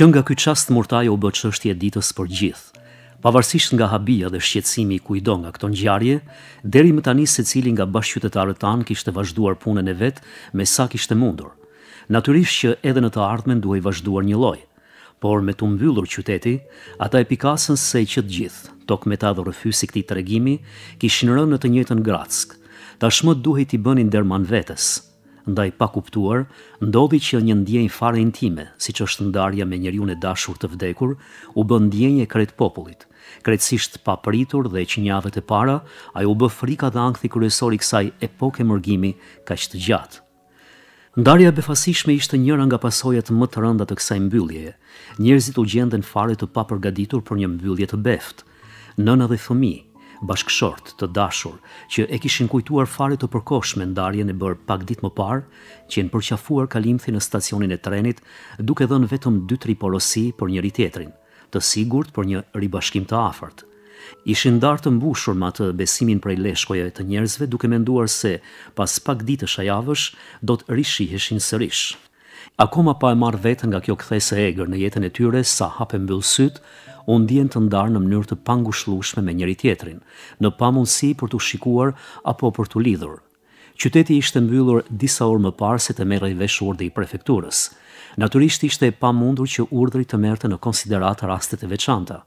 që nga ky çast murtaj u bë çështje ditës për gjithë. Pavarësisht nga habia dhe shqetësimi i kujdo nga këto ngjarje, deri më tani secili nga bashkëqytetarët tan kishte vazhduar punën e vet me sa kishte mundur. Natyrisht që edhe në të ardhmen duhej vazhduar një lloj por me të mbyllur qyteti, ata e pikasën se i qëtë gjithë, tok me ta dhe rëfysi këti të regimi, kishë në rënë në të njëtën gratsk, ta shmët duhet i bënin dërman vetës, ndaj pa kuptuar, ndodhi që një ndjenjë fare intime, siç është ndarja me njeriu të dashur të vdekur, u bën ndjenjë krejt popullit. Krejtësisht pa pritur dhe që një javë të para, ajo u bë frika dhe ankthi kryesor i kësaj epoke mërgimi kaq të gjatë. Ndarja befasishme ishte njëra nga pasojat më të rënda të kësaj mbylljeje. Njerëzit u gjenden fare të paprgatitur për një mbyllje të beft. Nëna dhe fëmijë, bashkëshort të dashur që e kishin kujtuar fare të përkohshme ndarjen e bërë pak ditë më parë, që janë përqafuar kalimthin në stacionin e trenit duke dhënë vetëm 2-3 porosi për njëri tjetrin, të sigurt për një ribashkim të afërt. Ishin ndarë të mbushur me atë besimin prej leshkoja të njerëzve duke menduar se pas pak ditësh a javësh do të rishiheshin sërish. Akoma pa e marrë vetën nga kjo këthese e egrë në jetën e tyre sa hape mbëllë sytë, unë dhjen të ndarë në mënyrë të pangushlushme me njëri tjetrin, në pamunësi për të shikuar apo për të lidhur. Qyteti ishte mbyllur disa orë më parë se të merre i vesh urdhë i prefekturës. Natyrisht ishte e pamundur që urdhri të merrte në konsiderat rastet e veçanta.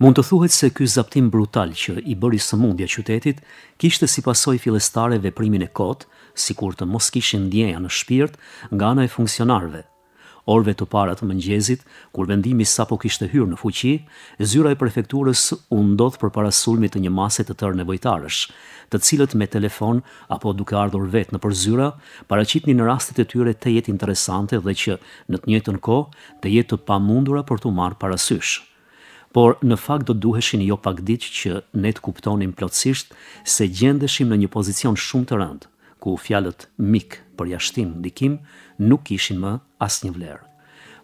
Mund të thuhet se ky zaptim brutal që i bëri sëmundja qytetit kishte si pasojë fillestare veprimin e kotë, si kur të mos kishin djeja në shpirt nga në e funksionarve. Orve të parat të mëngjezit, kur vendimi sa po kishte hyrë në fuqi, zyra e prefekturës u ndodh për para sulmit të një maset të tërë nevojtarësh, të cilët me telefon apo duke ardhur vetë në përzyra, një në rastet e tyre të jetë interesante dhe që në të njëtën ko të jetë të pamundura për të marë parasysh. Por në fakt do duheshin jo pak ditë që ne të kuptonim plotësisht se gjendeshim në një pozicion shumë të rëndë ku fjalët mik për jashtim ndikim nuk kishin më asnjë vlerë.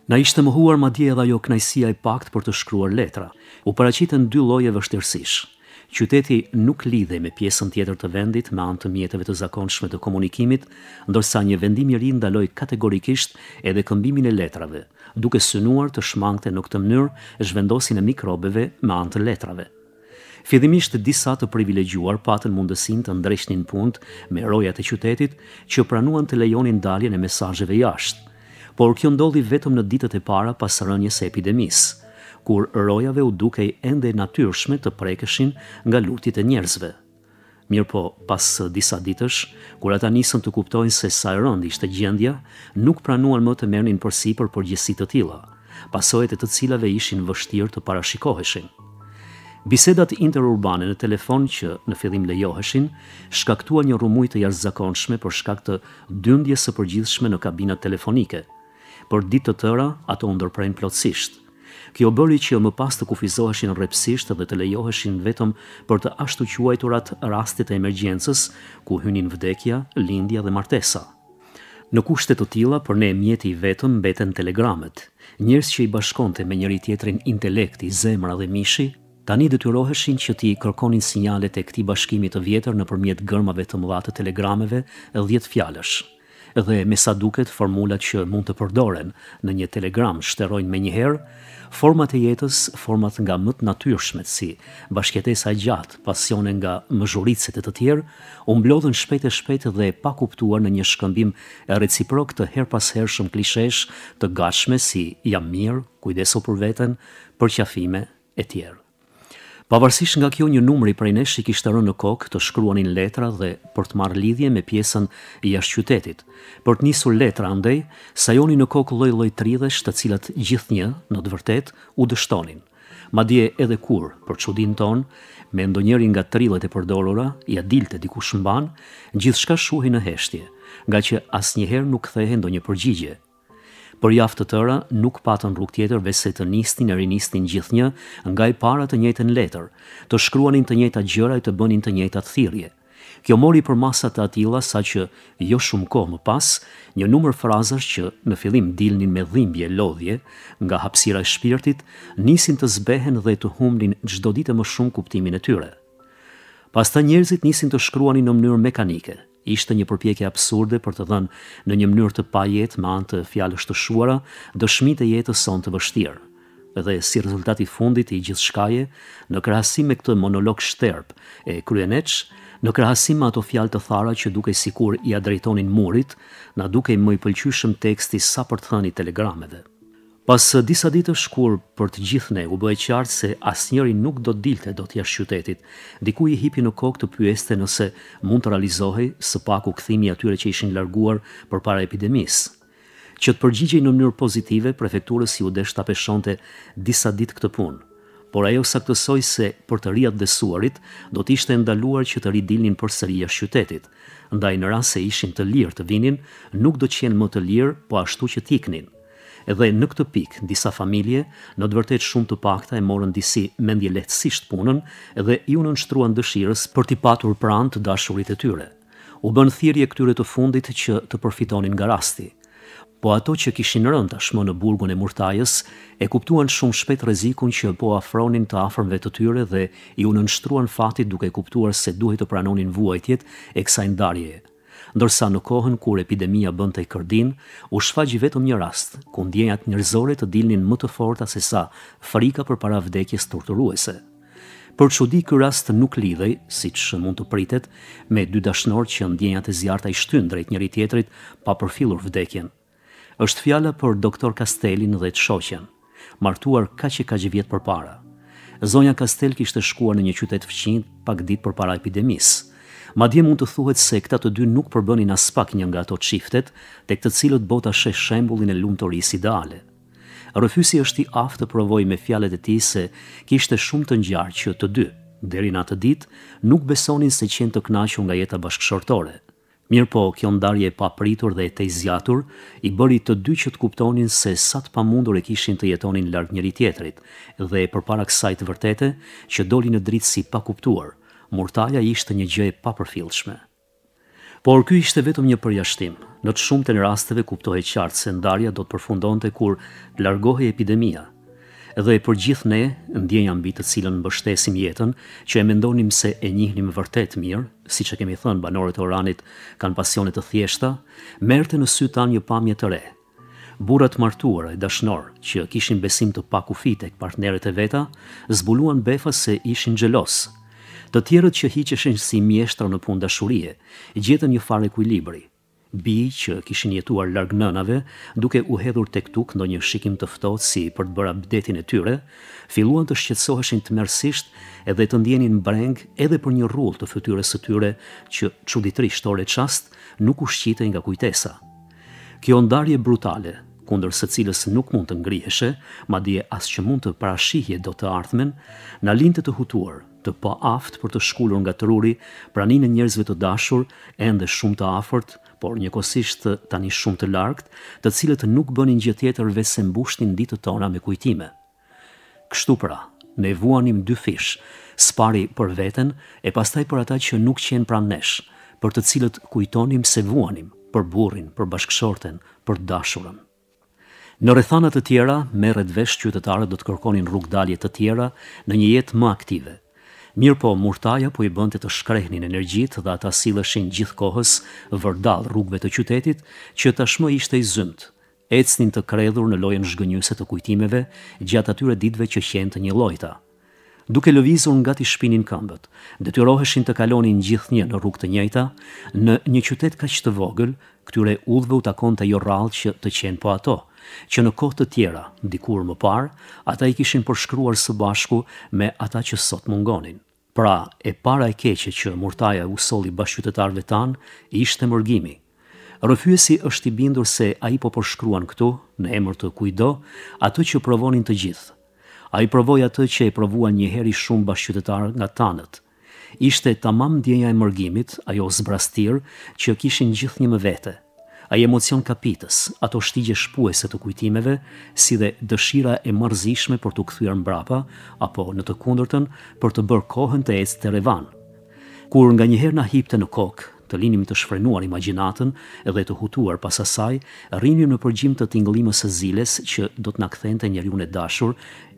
Na ishte mohuar madje edhe ajo kënaqësia e pakt për të shkruar letra. U paraqiten dy lloje vështirësish. Qyteti nuk lidhej me pjesën tjetër të vendit me anë të mjeteve të zakonshme të komunikimit, ndërsa një vendim i ri ndaloi kategorikisht edhe këmbimin e letrave, duke synuar të shmangte në këtë mënyrë zhvendosjen e mikrobeve me anë të letrave. Fillimisht disa të privilegjuar patën mundësinë të ndreshnin punë me rojat e qytetit që pranuan të lejonin daljen e mesazheve jashtë. Por kjo ndodhi vetëm në ditët e para pas rënjes së epidemisë, kur rojave u dukej ende natyrshme të prekeshin nga lutjet e njerëzve. Mirë po, pas disa ditësh, kur ata nisën të kuptojnë se sa rëndë ishte gjendja, nuk pranuan më të mërnin përsipër për përgjësit të tilla, pasojat e të cilave ishin vështirë të parashikoheshin. Bisedat interurbane në telefon që në fillim lejoheshin, shkaktua një rumuj të jashtëzakonshme për shkak të dyndjes së përgjithshme në kabinat telefonike. Por ditë të tëra ato ndërprerën plotësisht. Kjo bëri që më pas të kufizoheshin rrepsisht dhe të lejoheshin vetëm për të ashtu quajturat rastit e emergjencës, ku hynin vdekja, lindja dhe martesa. Në kushtet të tila, për ne mjeti vetëm beten telegramet. Njërës që i bashkonte me njëri tjetrin intelekti, zemra dhe mishi, Tani detyroheshin që ti kërkonin sinjalet e këti bashkimit të vjetër në përmjet gërmave të mëdha të telegrameve e djetë fjalësh. Dhe me sa duket formulat që mund të përdoren në një telegram shterojnë me njëherë, format e jetës, format nga mëtë natyrshmet si bashkjetesa e gjatë, pasione nga mëzhuricet e të tjerë, umblodhen shpejt e shpejt dhe pa kuptuar në një shkëmbim e reciprok të her pas her shumë klishesh të gashme si jam mirë, kujdeso për veten, për qafime e tjerë. Pavarësisht nga kjo një numri prej nesh i kishtë rënë në kokë të shkruanin letra dhe për të marrë lidhje me pjesën i ashtë qytetit. Për të njësur letra andej, sajoni në kokë loj loj tridhesh të cilat gjithë një, në të vërtet, u dështonin. Ma dje edhe kur, për qudin ton, me ndonjëri nga trilet e përdolora, ja dilte diku shmban, gjithë shka shuhi në heshtje, nga që asë nuk thehen ndonjë një përgjigje Për jaftë të tëra nuk patën rrugë tjetër veç se të nisnin e rinisnin gjithnjë nga i para të njëjtën letër, të shkruanin të njëjtat gjëra e të bënin të njëjtat thirrje. Kjo mori për masat të atilla sa që jo shumë kohë më pas, një numër frazash që në fillim dilnin me dhimbje lodhje nga hapësira e shpirtit, nisin të zbehen dhe të humbin çdo ditë më shumë kuptimin e tyre. Pastaj njerëzit nisin të shkruanin në mënyrë mekanike, ishte një përpjekje absurde për të dhënë në një mënyrë të pajet me anë të fjalësh të shuara dëshmitë e jetës sonë të vështirë. Dhe si rezultati fundit i gjithë në krahasim me këtë monolog shterp e kryeneq, në krahasim me ato fjalë të thara që duke sikur i adrejtonin murit, na duke më i pëlqyeshëm teksti sa për të thënë telegrameve. Pas disa ditë shkur për të gjithë ne u bëhe qartë se asnjëri nuk do dilte do t'ja qytetit, diku i hipi në kokë të pyeste nëse mund të realizohi së paku këthimi atyre që ishin larguar për para epidemisë. Që të përgjigjej në mënyrë pozitive, prefekturës i u desh të apeshonte disa ditë këtë punë, por ajo saktësoj se për të rjatë desuarit do t'ishte ndaluar që të ridilnin për sëria qytetit, ndaj në rrasë e ishin të lirë të vinin, nuk do qenë më të lirë, po ashtu që t'iknin. Edhe në këtë pikë, disa familje, në të vërtet shumë të pakta e morën disi mendje lehtësisht punën dhe i u nështruan dëshirës për të patur pranë të dashurit e tyre. U bën thirrje këtyre të fundit që të përfitonin nga rasti. Po ato që kishin rënë tashmë në burgun e Murtajës, e kuptuan shumë shpejt rrezikun që po afronin të afërmve të tyre dhe i u nështruan fatit duke kuptuar se duhet të pranonin vuajtjet e kësaj ndarjeje ndërsa në kohën kur epidemia bënte kërdin, u shfaqi vetëm një rast ku ndjenjat njerëzore të dilnin më të forta se sa frika për para vdekjes torturuese. Për çudi ky rast nuk lidhej, siç mund të pritet, me dy dashnorë që ndjenjat e zjarta i shtyn drejt njëri tjetrit pa përfillur vdekjen. Është fjala për doktor Kastelin dhe të shoqen, martuar kaq e kaq vjet përpara. Zonja Kastel kishte shkuar në një qytet fqinj pak ditë përpara epidemisë dje mund të thuhet se këta të dy nuk përbënin as pak një nga ato çiftet tek të cilët bota sheh shembullin e lumturisë ideale. Rëfysi është i aftë të provoj me fjalet e ti se kishte shumë të njarë që të dy, deri në atë dit, nuk besonin se qenë të knashu nga jeta bashkëshortore. Mirë po, kjo ndarje e papritur dhe e te zjatur, i bëri të dy që të kuptonin se sa të pamundur e kishin të jetonin lartë njëri tjetrit, dhe e përpara kësajt vërtete që doli në dritë si pa kuptuar – murtaja ishte një gjë e papërfillshme. Por ky ishte vetëm një përjashtim. Në të shumtën e rasteve kuptohej qartë se ndarja do të përfundonte kur të largohej epidemia. Edhe e për gjithë ne, ndjenja mbi të cilën mbështesim jetën, që e mendonim se e njihnim vërtet mirë, siç e kemi thënë banorët e Oranit, kanë pasione të thjeshta, merrte në sy tan një pamje të re. Burrat martuar e dashnor, që kishin besim të pakufi tek partneret e veta, zbuluan befas se ishin xhelos, Të tjerët që hiqeshin si mjeshtra në punë dashurie, gjetën një farë ekuilibri. Bi që kishin jetuar larg nënave, duke u hedhur tek tuk ndonjë shikim të ftohtë si për të bërë abdetin e tyre, filluan të shqetësoheshin tmerrisht edhe të ndjenin breng edhe për një rrull të fytyrës së tyre që çuditërisht orë çast nuk u shqitej nga kujtesa. Kjo ndarje brutale, kundër së cilës nuk mund të ngriheshe, madje as që mund të parashihje do të ardhmen, na linte të hutuar, të pa aftë për të shkullur nga të ruri, praninë njerëzve të dashur, ende shumë të afërt, por njëkosisht tani shumë të largët, të cilët nuk bënin gjë tjetër vese mbushtin ditët tona me kujtime. Kështu pra, ne vuanim dy fish, spari për veten e pastaj për ata që nuk qenë pranë nesh, për të cilët kujtonim se vuanim, për burrin, për bashkëshorten, për dashurën. Në rrethana të tjera, merret vesh qytetarët do të kërkonin rrugdalje të tjera në një jetë më aktive, Mirë po, murtaja po i bënte të shkrehnin energjit dhe ata sileshin gjithë kohës vërdal rrugve të qytetit që tashmë ishte i zymt. Ecnin të kredhur në lojën zhgënjuse të kujtimeve gjatë atyre ditve që qenë të një lojta. Duke lëvizur nga të shpinin këmbët, detyroheshin të kalonin gjithë një në rrug të njëjta, në një qytet ka që të vogël, këtyre udhve u takon të jo rralë që të qenë po ato – që në kohë të tjera, dikur më parë, ata i kishin përshkruar së bashku me ata që sot mungonin. Pra, e para e keqe që murtaja u solli bashkëtetarëve tan, ishte mërgimi. Rëfyesi është i bindur se a i po përshkruan këtu, në emër të kujdo, atë që provonin të gjithë. A i provoj atë që e provuan njëheri shumë bashkëtetar nga tanët. Ishte tamam djenja e mërgimit, ajo zbrastirë, që kishin gjithë një më vete ai emocion kapitës, ato shtigje shpuese të kujtimeve, si dhe dëshira e mërzishme për të kthyer mbrapa, apo në të kundërtën për të bërë kohën të ecë të revan. Kur nga njëherë na hipte në kokë, të linim të shfrenuar imaginatën edhe të hutuar pas asaj, rrinim në përgjim të tingëllimës së ziles që do të na kthente njeriu i dashur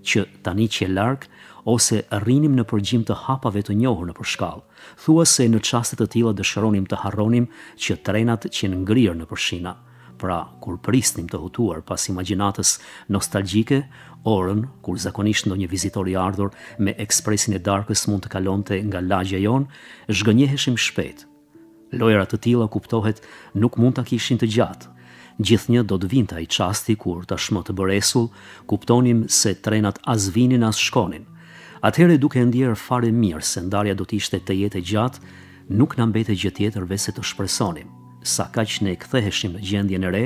që tani që e larg, ose rrinim në përgjim të hapave të njohur në përshkall. Thua se në qastet të tila dëshëronim të harronim që trenat që në ngrirë në përshina. Pra, kur pristim të hutuar pas imaginatës nostalgjike, orën, kur zakonisht në një vizitori ardhur me ekspresin e darkës mund të kalonte nga lagja jon, zhgënjeheshim shpet. Lojrat të tila kuptohet nuk mund të kishin të gjatë, Gjithnjë do të vinta i qasti kur tashmë të bëresul, kuptonim se trenat as vinin as shkonin – Atëherë duke ndier fare mirë se ndarja do të ishte të jetë gjatë, nuk na mbete gjë tjetër veçse të shpresonim. Sa kaq ne ktheheshim në gjendjen e re,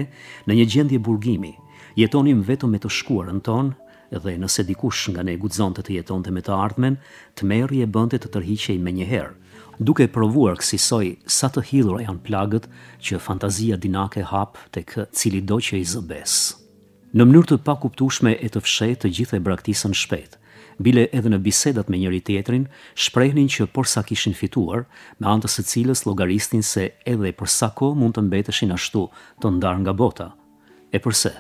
në një gjendje burgimi, jetonim vetëm me të shkuarën ton dhe nëse dikush nga ne guxonte të jetonte me të ardhmen, tmerri e bënte të tërhiqej menjëherë, duke provuar kësaj sa të hidhur janë plagët që fantazia dinake hap tek cili do që i zbes. Në mënyrë të pakuptueshme e të fshehtë të gjithë e braktisën shpejt bile edhe në bisedat me njëri tjetrin, shprehnin që sa kishin fituar, me anë të së cilës llogaristin se edhe për sa kohë mund të mbeteshin ashtu, të ndar nga bota. E përse?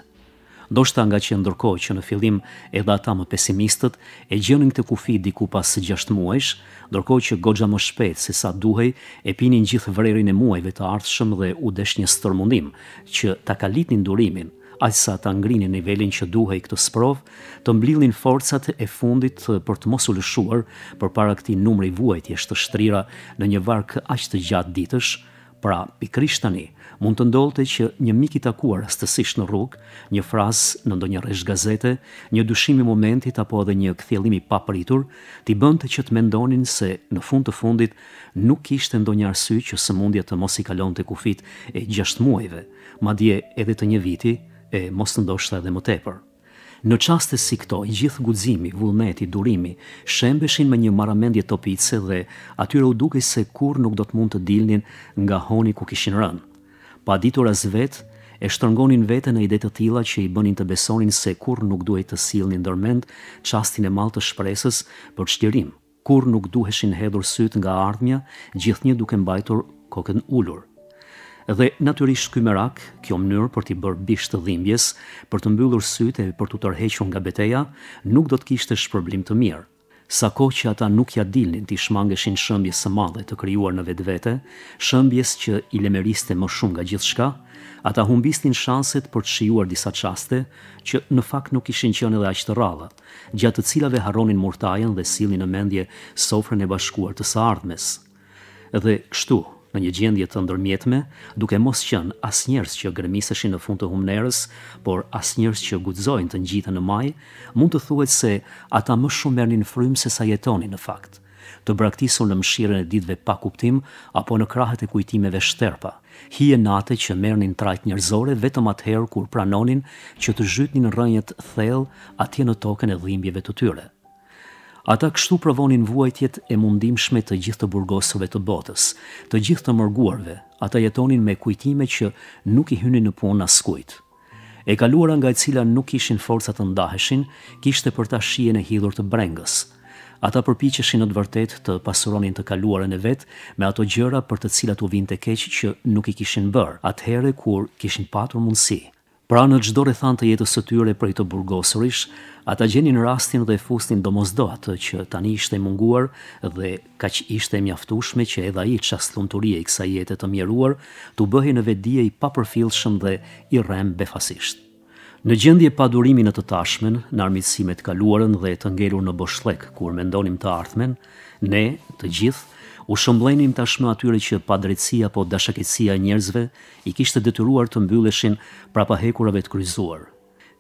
Ndoshta nga që ndërkohë që në fillim edhe ata më pesimistët e gjenin këtë kufi diku pas 6 muajsh, ndërkohë që godja më shpejt se sa duhej, e pinin gjithë vrerin e muajve të ardhshëm dhe u desh një stërmundim që ta kalitin durimin, ajsa të angrini nivelin që duhej këtë sprov, të mblilin forcat e fundit për të mosu lëshuar për para këti numri jeshtë të shtrira në një varkë aq të gjatë ditësh, pra pikrisht tani mund të ndolte që një miki i takuar rastësisht në rrugë, një frazë në ndonjë rresh gazete, një dyshim i momentit apo edhe një kthjellim i papritur, ti bënte që të mendonin se në fund të fundit nuk kishte ndonjë arsye që sëmundja të mos i kalonte kufit e 6 muajve, madje edhe të një viti, e mos të ndoshtë edhe më tepër. Në qaste si këto, gjithë guzimi, vullneti, durimi, shembeshin me një maramendje topice dhe atyre u duke se kur nuk do të mund të dilnin nga honi ku kishin rënë. Pa ditur as vetë, e shtërngonin vete në ide të tila që i bënin të besonin se kur nuk duhet të silnin ndërmend qastin e mal të shpresës për qëtjerim, kur nuk duheshin hedhur sytë nga ardhmja, gjithë një duke mbajtur kokën ullur. Dhe natyrisht ky merak, kjo mënyrë për t'i bërë bish të dhimbjes, për të mbyllur sytë e për t'u tërhequr nga beteja, nuk do të kishte shpërblim të mirë. Sa kohë që ata nuk ja dilnin t'i shmangeshin shëmbjes së madhe të kryuar në vetë vete, shëmbjes që i lemeriste më shumë nga gjithë shka, ata humbistin shanset për të shijuar disa qaste që në fakt nuk ishin qenë edhe të rralla, gjatë të cilave haronin murtajen dhe silin në mendje sofrën e bashkuar të së ardhmes. Dhe kështu, në një gjendje të ndërmjetme, duke mos qenë as që gërmiseshin në fund të humnerës, por as që guxojnë të ngjiten në maj, mund të thuhet se ata më shumë merrnin frymë se sa jetonin në fakt. Të braktisur në mshirën e ditëve pa kuptim apo në krahët e kujtimeve shterpa, hije që merrnin trajt njerëzore vetëm atëherë kur pranonin që të zhytnin rrënjët thellë atje në tokën e dhimbjeve të tyre. Ata kështu provonin vuajtjet e mundimshme të gjithë të burgosëve të botës, të gjithë të mërguarve, ata jetonin me kujtime që nuk i hynin në punë askujt. E kaluara nga e cila nuk ishin forësat të ndaheshin, kishte për ta shien e hidhur të brengës. Ata përpiqeshin në të vërtet të pasuronin të kaluarën e vetë me ato gjëra për të cilat u vinte keqë që nuk i kishin bërë, atëhere kur kishin patur mundësi. Pra në gjdo rethan të jetës së tyre prej të burgosërish, ata gjenin rastin dhe fustin do mos do atë që tani ishte munguar dhe ka që ishte mjaftushme që edha i qastunturie i kësa jetët të mjeruar të bëhi në vedie i papërfilshëm dhe i rem befasisht. Në gjendje pa durimin e të tashmen, në armitsimet kaluarën dhe të ngelur në boshlek, kur mendonim të artmen, ne, të gjithë, u shëmblenin tashmë atyre që pa po apo dashaqësia e njerëzve i kishte detyruar të mbylleshin prapa hekurave të kryzuar.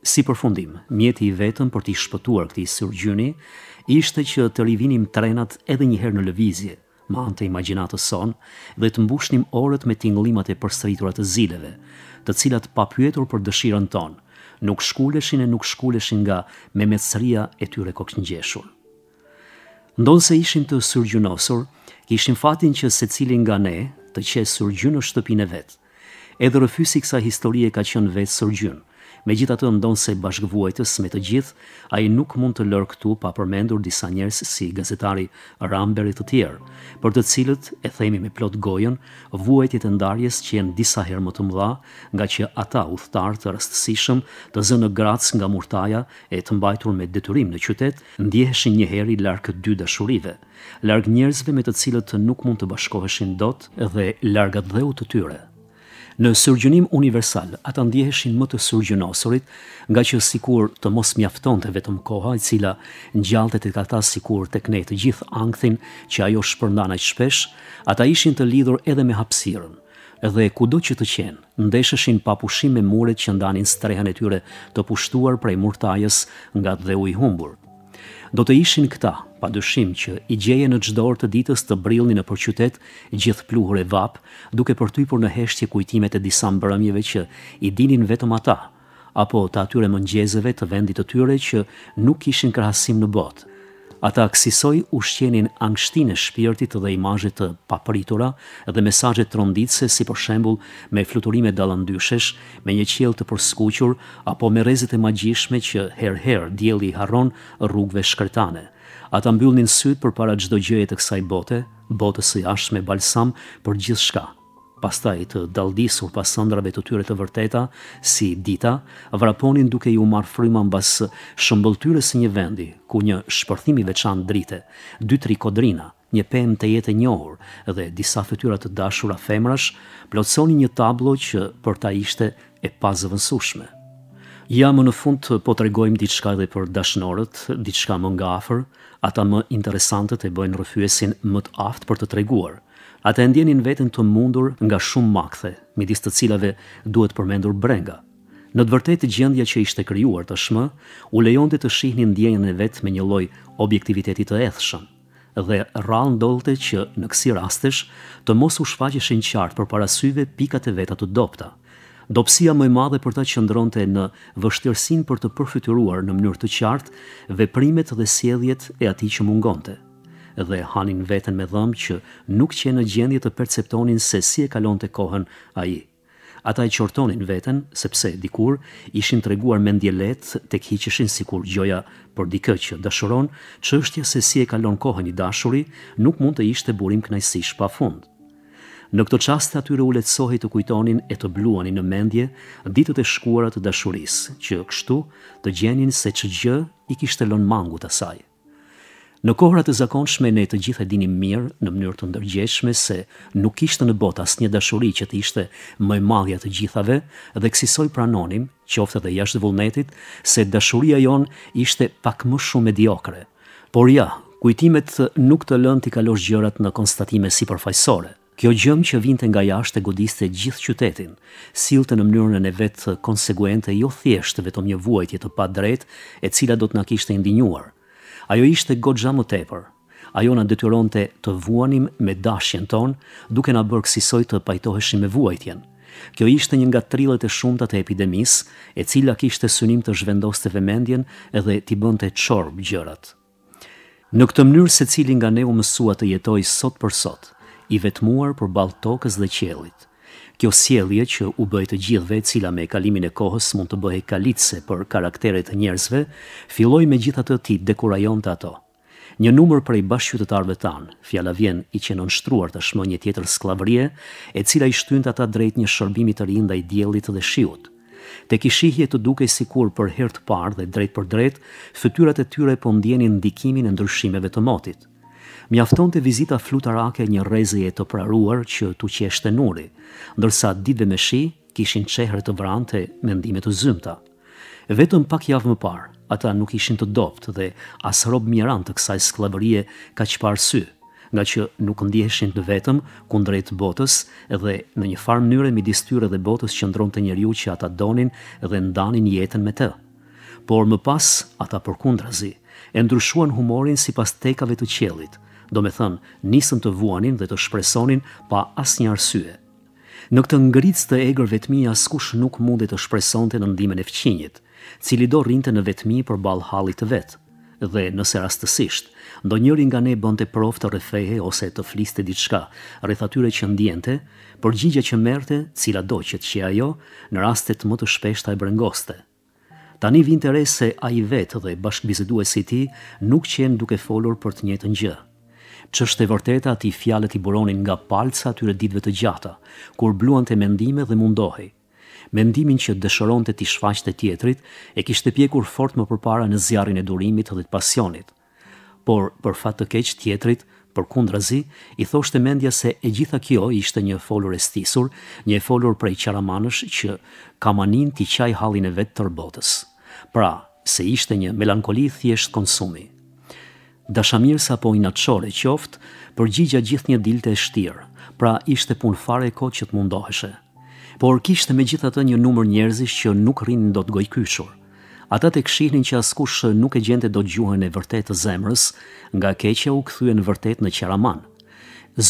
Si përfundim, mjeti i vetëm për të shpëtuar këtë surgjyni ishte që të rivinim trenat edhe një herë në lëvizje, me anë të imagjinatës son, dhe të mbushnim orët me tingëllimat e përsëritura të zileve, të cilat pa pyetur për dëshirën tonë, nuk shkuleshin e nuk shkuleshin nga memesria e tyre kokëngjeshur. Ndonse ishin të surgjynosur, kishin fatin që se cilin nga ne të qesë sërgjynë në shtëpine vetë, edhe rëfysi kësa historie ka qënë vetë sërgjynë. Me gjitha të ndonë se bashkëvuajtës me të gjithë, a i nuk mund të lërë këtu pa përmendur disa njerës si gazetari Ramberit të tjerë, për të cilët, e themi me plot gojën, vuajtjet e ndarjes që jenë disa herë më të mëdha, nga që ata uthtar të rastësishëm të zënë gratës nga murtaja e të mbajtur me detyrim në qytet, ndjeheshin një heri larkë dy dashurive, larkë njerëzve me të cilët nuk mund të bashkoheshin dot dhe larkë dheu të tyre. Në surgjënim universal, ata ndjeheshin më të surgjënosurit, nga që sikur të mos mjafton të vetëm koha, i cila në gjallët e të kata sikur të kne të gjithë angthin që ajo shpërndana që shpesh, ata ishin të lidhur edhe me hapsirën, edhe kudo që të qenë, ndeshëshin papushim me muret që ndanin strehan e tyre të pushtuar prej murtajës nga dhe u i humbur. Do të ishin këta, pa dëshim që i gjeje në gjdo orë të ditës të brilni në përqytet gjithë pluhur e vap, duke përtypur në heshtje kujtimet e disa mbërëmjeve që i dinin vetëm ata, apo të atyre mëngjezeve të vendit të tyre që nuk ishin krahasim në botë. Ata aksisoj ushqenin angshtin e shpirtit dhe imajit të papëritura dhe mesajet të ronditse si për shembul me fluturime dalëndyshesh, me një qjel të përskuqur apo me rezit e magjishme që her-her djeli i haron rrugve shkërtane ata mbyllnin syt për para gjdo gjëje të kësaj bote, botës së jashtë me balsam për gjithë shka. Pastaj të daldisur pas të tyre të vërteta, si dita, vraponin duke ju marë fryma mbas shëmbëllëtyre së një vendi, ku një shpërthimi veçan drite, dy tri kodrina, një pem të jetë njohur dhe disa fëtyra të dashura femrash, plotsoni një tablo që për ta ishte e pazëvënsushme. Ja më në fund po të regojmë diçka dhe për dashnorët, diçka më nga afer, ata më interesante të bëjnë rëfyesin më të aftë për të treguar. Ata e ndjenin veten të mundur nga shumë makthe, midis të cilave duhet përmendur brenga. Në të vërtetë gjendja që ishte krijuar tashmë u lejonte të shihnin ndjenjën e vet me një lloj objektiviteti të ethshëm dhe rrallë ndolte që në kësi rastesh të mos u shfaqeshin qartë për parasyve pikat e veta të dopta – Dopsia më e madhe për ta qëndronte në vështirësinë për të përfytyruar në mënyrë të qartë veprimet dhe sjelljet e atij që mungonte. Dhe hanin veten me dhëm që nuk qenë në gjendje të perceptonin se si e kalonte kohën ai. Ata e qortonin veten sepse dikur ishin treguar me ndje lehtë tek hiqeshin sikur gjoja por dikë që dashuron çështja se si e kalon kohën i dashuri nuk mund të ishte burim kënaqësish pafund. Në këto qaste atyre u letësohi të kujtonin e të bluani në mendje ditët e shkuarat të dashuris, që kështu të gjenin se që gjë i kishtë lënë mangu të saj. Në kohrat të zakonshme ne të gjithë e dinim mirë në mënyrë të ndërgjeshme se nuk ishte në botë asnjë dashuri që të ishte më e madhja të gjithave dhe kësisoj pranonim, qoftë edhe jashtë vullnetit, se dashuria jon ishte pak më shumë mediokre. Por ja, kujtimet nuk të lënë t'i kalosh gjërat në konstatime si përfajsore. Kjo gjëm që vinte nga jashtë e godiste gjithë qytetin, silte në mënyrën e vetë konsekuente jo thjeshtë vetëm një vuajtje të pa drejt e cila do të në kishtë ndinjuar. Ajo ishte godxha më tepër. Ajo në detyronte të vuanim me dashjen ton, duke në bërë kësisoj të pajtoheshim me vuajtjen. Kjo ishte një nga trillet e shumta të epidemis, e cila kishte synim të zhvendoste vëmendjen edhe t'i bënte çorb gjërat. Në këtë mënyrë secili nga ne u mësua të jetojë sot për sot i vetmuar për balë tokës dhe qelit. Kjo sjellje që u bëj të gjithve e cila me kalimin e kohës mund të bëhej kalitse për karakteret e njerëzve, filloi me gjithatë të dekurajon dekurajonte ato. Një numër prej bashkëqytetarëve tan, fjala vjen i që nën shtruar tashmë një tjetër skllavërie, e cila i shtynte ata drejt një shërbimi të ri ndaj diellit dhe shiut. Te kishihje të dukej sikur për herë të parë dhe drejt për drejt, fytyrat e tyre po ndjenin ndikimin e ndryshimeve të motit mjafton të vizita flutarake një rezije të praruar që tu qeshtë të nuri, ndërsa ditëve me shi kishin qehre të vrante me ndimet të zymta. Vetëm pak javë më parë, ata nuk ishin të doptë dhe as robë miran të kësaj sklavërie ka që parë sy, nga që nuk ndjeshin të vetëm kundrejt botës edhe në një farë mënyre mi distyre dhe botës që ndronë të njëriu që ata donin edhe ndanin jetën me të. Por më pas, ata për kundrazi, e ndryshuan humorin si pas tekave të qelit, do me thënë nisën të vuanin dhe të shpresonin pa as një arsye. Në këtë ngritës të egrë vetmi, as kush nuk mundi të shpreson të nëndime në fqinjit, cili do rinte në vetmi për balë halit të vetë, dhe nëse rastësisht, do njëri nga ne bënd prof të rëthehe ose të fliste diçka, rëth atyre që ndjente, për gjigja që merte, cila do që të qia në rastet më të shpesht të e brengoste. Tani vinte vinteres se a i vetë dhe bashkë bizedu e si ti nuk qenë duke folur për të njëtë njëtë njëtë që është e vërteta ati fjalet i buronin nga palca atyre ditve të gjata, kur bluan të mendime dhe mundohi. Mendimin që dëshëron të t'i shfaq të tjetrit e kishte pjekur fort më përpara në zjarin e durimit dhe të pasionit. Por, për fat të keq tjetrit, për kundra zi, i thoshte mendja se e gjitha kjo ishte një folur e stisur, një folur prej qaramanësh që kamanin t'i qaj halin e vetë tërbotës. Pra, se ishte një melankoli thjesht konsumi dashamirës apo i natëshore qoftë, përgjigja gjithë një dilte e shtirë, pra ishte punë fare e ko që të mundoheshe. Por kishte me gjithë atë një numër njerëzish që nuk rinë do të gojkyshur. Ata të kshihnin që askush nuk e gjente do të gjuhën e vërtet të zemrës, nga keqja u këthuje në vërtet në qaraman.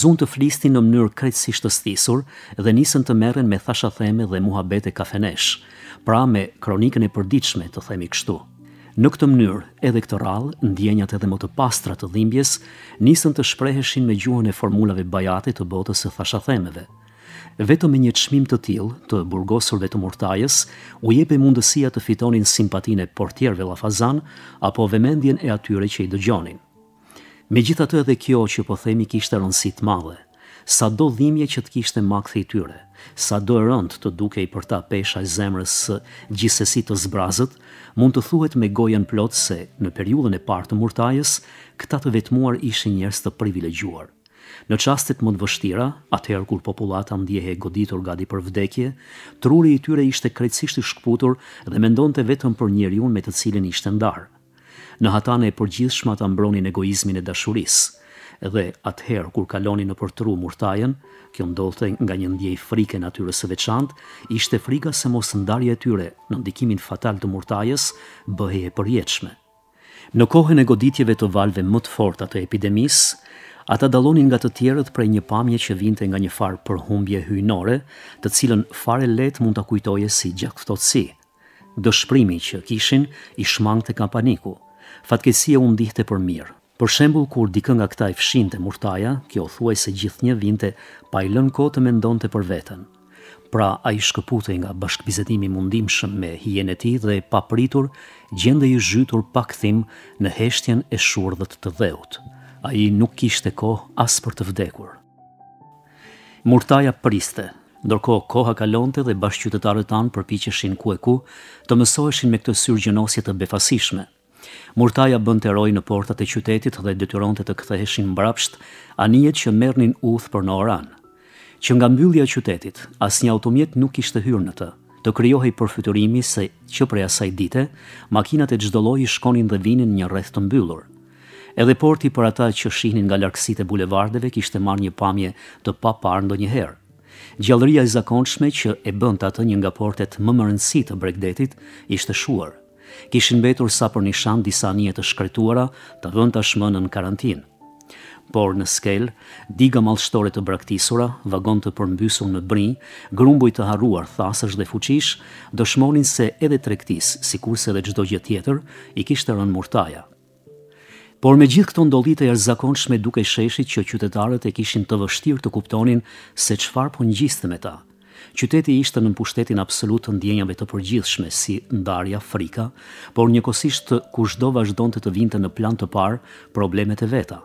Zun të flistin në mënyrë krejtësisht të stisur dhe nisën të meren me thasha theme dhe muhabete kafenesh, pra me kronikën e përdiqme të themi kështu. Në këtë mënyrë, edhe këtë rallë, ndjenjat edhe më të pastra të dhimbjes nisën të shpreheshin me gjuhën e formulave bajate të botës së fashathemeve. Vetëm me një çmim të tillë të burgosurve të murtajës, u jepe mundësia të fitonin simpatinë e portierëve llafazan apo vëmendjen e atyre që i dëgjonin. Megjithatë edhe kjo që po themi kishte rëndësi të madhe, sado dhimbje që të kishte makthi i tyre sa do e rënd të duke i përta pesha e zemrës së gjisesit të zbrazët, mund të thuhet me gojen plot se, në periudhën e partë të murtajës, këta të vetmuar ishë njërës të privilegjuar. Në qastet më të vështira, atëherë kur populata më goditur gadi për vdekje, truri i tyre ishte krecisht i shkputur dhe mendon të vetëm për njeri unë me të cilin ishte ndarë. Në hatane e përgjithshma të ambronin egoizmin e dashurisë, edhe atëherë kur kaloni në përtru murtajen, kjo ndodhte nga një ndjej frike natyre së veçant, ishte frika se mos ndarje tyre në ndikimin fatal të murtajes bëhe e përjeqme. Në kohën e goditjeve të valve më të forta të epidemis, ata dalonin nga të tjerët prej një pamje që vinte nga një farë përhumbje hyjnore, të cilën fare let mund të kujtoje si gjakftotësi. Dëshprimi që kishin i shmang të kampaniku, fatkesia unë dihte për mirë, Për shembull kur dikë nga këta i fshinte Murtaja, kjo thuaj se gjithë një vinte pa i lënë kohë të mendonte për veten. Pra ai shkëputej nga bashkëpizetimi i mundimshëm me hijen e tij dhe pa pritur gjendë i zhytur pa kthim në heshtjen e shurdhët të dheut. Ai nuk kishte kohë as për të vdekur. Murtaja priste Ndërko, koha kalonte dhe bashkë tanë përpicheshin ku e ku të mësoheshin me këtë syrgjënosje të befasishme. Murtaja bën të eroj në portat e qytetit dhe detyronte të këtheheshin mbrapsht, anijet që mernin uth për në oran. Që nga mbyllja qytetit, as një automjet nuk ishte hyrë në të, të kryohi për fyturimi se që prej asaj dite, makinat e gjdoloj i shkonin dhe vinin një rreth të mbyllur. Edhe porti për ata që shihnin nga larkësit e bulevardeve kishte marrë një pamje të pa parë ndo njëherë. Gjallëria i zakonshme që e bënd të atë një nga portet më të bregdetit ishte shuar kishin betur sa për një disa njët të shkretuara të vënd të në karantin. Por në skel, diga malështore të braktisura, vagon të përmbysur në bri, grumbuj të haruar thasësh dhe fuqish, dëshmonin se edhe trektis, si kurse dhe gjdo gjë tjetër, i kishtë të rënë murtaja. Por me gjithë këto ndollit e jërë zakonshme duke sheshit që qytetarët e kishin të vështirë të kuptonin se qfar për po njistë me ta. Qyteti ishte në pushtetin absolut të ndjenjave të përgjithshme si ndarja, frika, por njëkohësisht kushdo vazhdonte të vinte në plan të parë problemet e veta.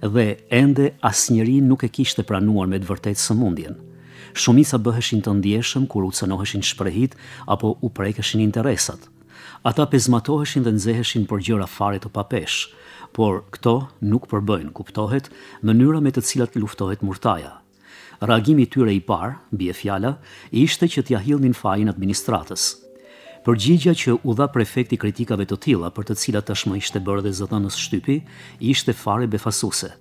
Dhe ende asnjëri nuk e kishte pranuar me të vërtetë sëmundjen. Shumica bëheshin të ndjeshëm kur u cënoheshin shprehit apo u prekeshin interesat. Ata pezmatoheshin dhe nxeheshin për gjëra fare të papesh, por këto nuk përbëjnë, kuptohet, mënyra me të cilat luftohet murtaja reagimi tyre i parë, bie fjala, ishte që t'ja hidhnin fajin administratës. Përgjigja që u dha prefekti kritikave të tilla për të cilat tashmë ishte bërë dhe zëdhënës shtypi, ishte fare befasuse.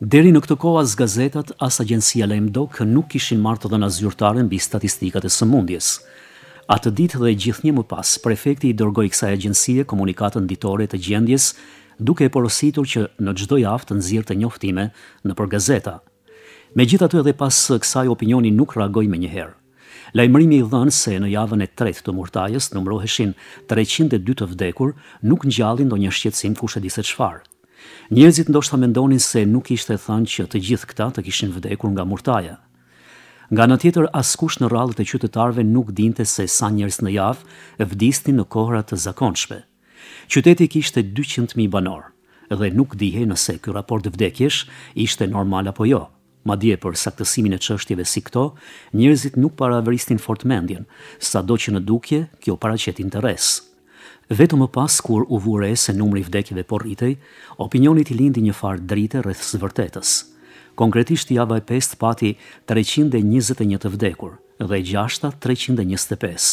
Deri në këtë kohë as gazetat as agjencia Lemdok nuk kishin marrë të dhëna zyrtare mbi statistikat e sëmundjes. Atë ditë dhe gjithnjë më pas, prefekti i dërgoi kësaj agjencie komunikatën ditore të gjendjes, duke e porositur që në çdo javë të nxjerrte njoftime nëpër gazeta. Me gjitha të edhe pas kësaj opinioni nuk ragoj me njëherë. Lajmërimi i dhënë se në javën e tretë të murtajës numëroheshin 302 të vdekur, nuk në gjallin do një shqetsim fushë shfarë. Njëzit ndoshta mendonin se nuk ishte thënë që të gjithë këta të kishin vdekur nga murtaja. Nga në tjetër, askush në rallë e qytetarve nuk dinte se sa njërës në javë e vdisti në kohërat të zakonshme. Qyteti kishte 200.000 banorë dhe nuk dihe nëse kërë raport vdekjesh ishte normal apo jo. Ma dje për saktësimin e qështjeve si këto, njërzit nuk paraveristin fort mendjen, sa do që në dukje, kjo para qet interes. Vetëm më pas, kur u vure se numri vdekjeve por rritej, opinionit i lindi një farë drite rreth vërtetës. Konkretisht java e 5 pati 321 të vdekur dhe 6 325.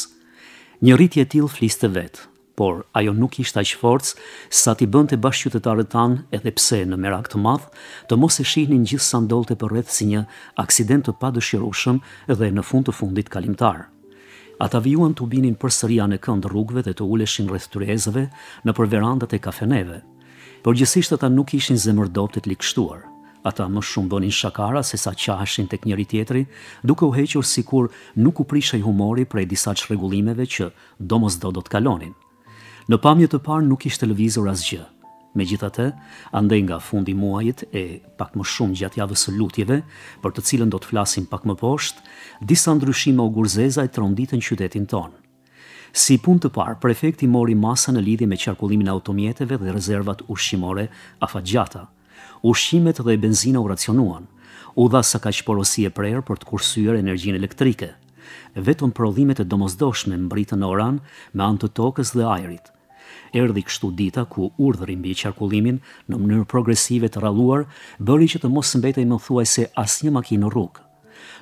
Një rritje til fliste vetë, por ajo nuk ishte aq forcë sa t'i bënte bashqytetarët tan edhe pse në merak të madh të mos e shihnin gjithë sa ndolte përreth si një aksident të padëshirueshëm dhe në fund të fundit kalimtar. Ata vijuan binin përsëria në kënd rrugëve dhe të uleshin rreth tryezëve në përverandat verandat e kafeneve. Por gjithsesi ata nuk ishin zemër dobët likështuar. Ata më shumë bënin shakara se sa qashin tek njëri tjetri, duke u hequr sikur nuk u prishej humori prej disa çrregullimeve që domosdo do të kalonin. Në pamje të parë nuk ishte lëvizur asgjë. Me gjitha të, ande nga fundi muajit e pak më shumë gjatë javës së lutjeve, për të cilën do të flasim pak më poshtë, disa ndryshime o gurzeza e tronditën qytetin tonë. Si pun të parë, prefekti mori masa në lidhje me qarkullimin automjeteve dhe rezervat ushqimore fa gjata. Ushqimet dhe benzina u racionuan. U dha sa ka qëporosi e prerë për të kursyër energjin elektrike. Vetëm prodhimet e domosdoshme mbritën në oran me të tokës dhe ajrit – erdhi kështu dita ku urdhri mbi qarkullimin në mënyrë progresive të rralluar bëri që të mos mbetej më thuajse asnjë makinë në rrugë.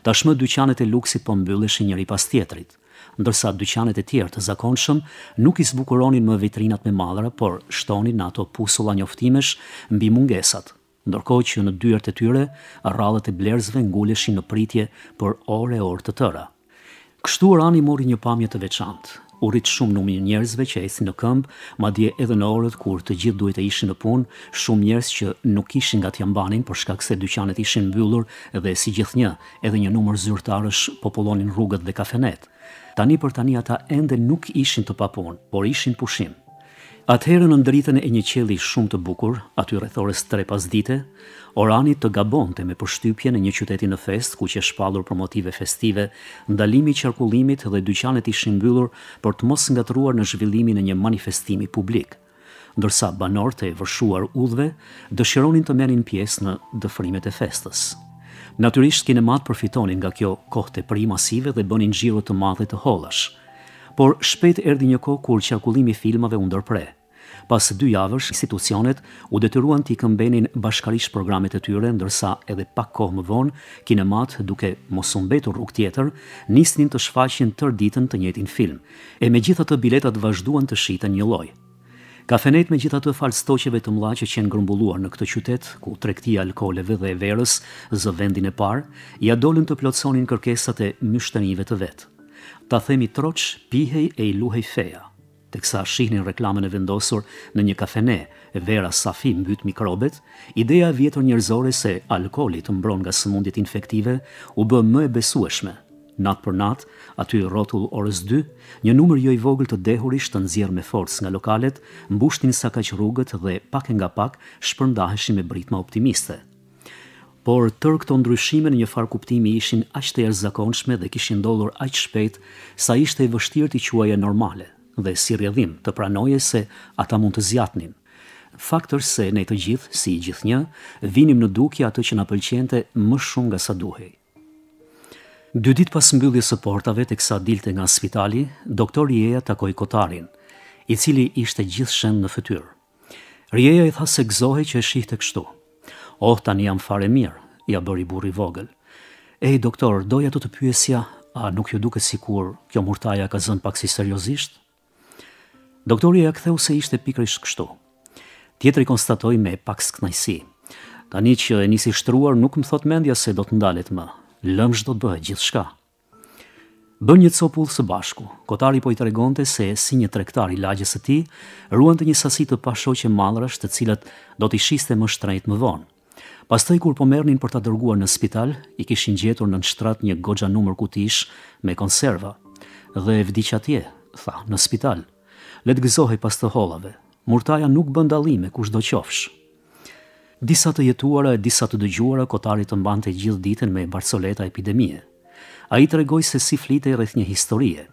Tashmë dyqanet e luksit po mbylleshin njëri pas tjetrit, ndërsa dyqanet e tjera të zakonshëm nuk i zbukuronin më vitrinat me mallra, por shtonin ato pusulla njoftimesh mbi mungesat. Ndërkohë që në dyert e tyre rrallët e blerësve nguleshin në pritje për orë e orë të tëra. Kështu Rani mori një pamje të veçantë u rrit shumë numri i njerëzve që ecin në këmb, madje edhe në orët kur të gjithë duhet të ishin në punë, shumë njerëz që nuk kishin gati mbanin për shkak se dyqanet ishin mbyllur dhe si gjithnjë, edhe një numër zyrtarësh popullonin rrugët dhe kafenet. Tani për tani ata ende nuk ishin të papunë, por ishin pushim. Atëherë në ndritën e një qeli shumë të bukur, aty rrethores tre pas dite, Orani të gabonte me përshtypje në një qyteti në fest, ku që shpalur për motive festive, ndalimi qërkullimit dhe dyqanet i mbyllur për të mos nga në zhvillimin e një manifestimi publik. Ndërsa banor të e vërshuar udhve, dëshironin të menin pjesë në dëfrimet e festës. Naturisht, kinemat përfitonin nga kjo kohë të primasive dhe bënin gjiro të madhe të holashë, por shpet erdi një kohë kur qarkullimi filmave u ndërpre. Pas dy javësh, institucionet u detyruan të këmbenin bashkarish programet e tyre, ndërsa edhe pak kohë më vonë, kinemat, duke mos mbetur rrug tjetër, nisnin të shfaqin tër ditën të njëjtin film, e me të biletat vazhduan të shiten një loj. Kafenet me gjitha të falstoqeve të mla që qenë grumbulluar në këtë qytet, ku trektia alkoleve dhe e verës zë vendin e parë, ja dolin të plotsonin kërkesat e myshtenive të vet ta themi troç, pihej e i luhej feja. Tek sa shihnin reklamën e vendosur në një kafene, e vera safi mbyt mikrobet, ideja vjetër njërzore se alkoli të mbron nga sëmundit infektive u bë më e besueshme. Natë për natë, aty rotu orës dy, një numër joj vogël të dehurisht të nëzirë me forës nga lokalet, mbushtin sa që rrugët dhe pak e nga pak shpërndaheshi me britma optimiste por tërë këto ndryshime në një farë kuptimi ishin aq të jashtëzakonshme dhe kishin ndodhur aq shpejt sa ishte e vështirë të quaje normale dhe si rjedhim të pranoje se ata mund të zjatnin. Faktër se ne të gjithë, si i gjithnjë, vinim në dukje atë që na pëlqente më shumë nga sa duhej. Dy ditë pas mbylljes së portave të kësa dilte nga spitali, doktor Rieja takoj kotarin, i cili ishte gjithë shenë në fëtyrë. Rieja i tha se gëzohi që e shihte kështu oh, tani jam fare mirë, ja bëri burri vogël. Ej, doktor, doja të të pyesja, a nuk ju duke si kur kjo murtaja ka zënë pak si seriosisht? Doktori e ktheu se ishte pikrish kështu. Tjetri konstatoj me pak sknajsi. Tani që e nisi shtruar nuk më thot mendja se do të ndalet më. Lëm do të bëhe gjithë shka. Bën një copull së bashku. Kotari po i tregonte se si një tregtar i lagjes së tij ruante një sasi të pashoqe mallrash, të cilat do t'i shiste më shtrejt më vonë. Pastaj kur po merrnin për ta dërguar në spital, i kishin gjetur nën shtrat një goxha numër kutish me konserva. Dhe e vdiq atje, tha, në spital. Le të gëzohej pas të hollave. Murtaja nuk bën dallim me kushdo qofsh. Disa të jetuara e disa të dëgjuara kotarit të mbante gjithë ditën me barsoleta epidemie. A i të regoj se si flite e rrëth një historie,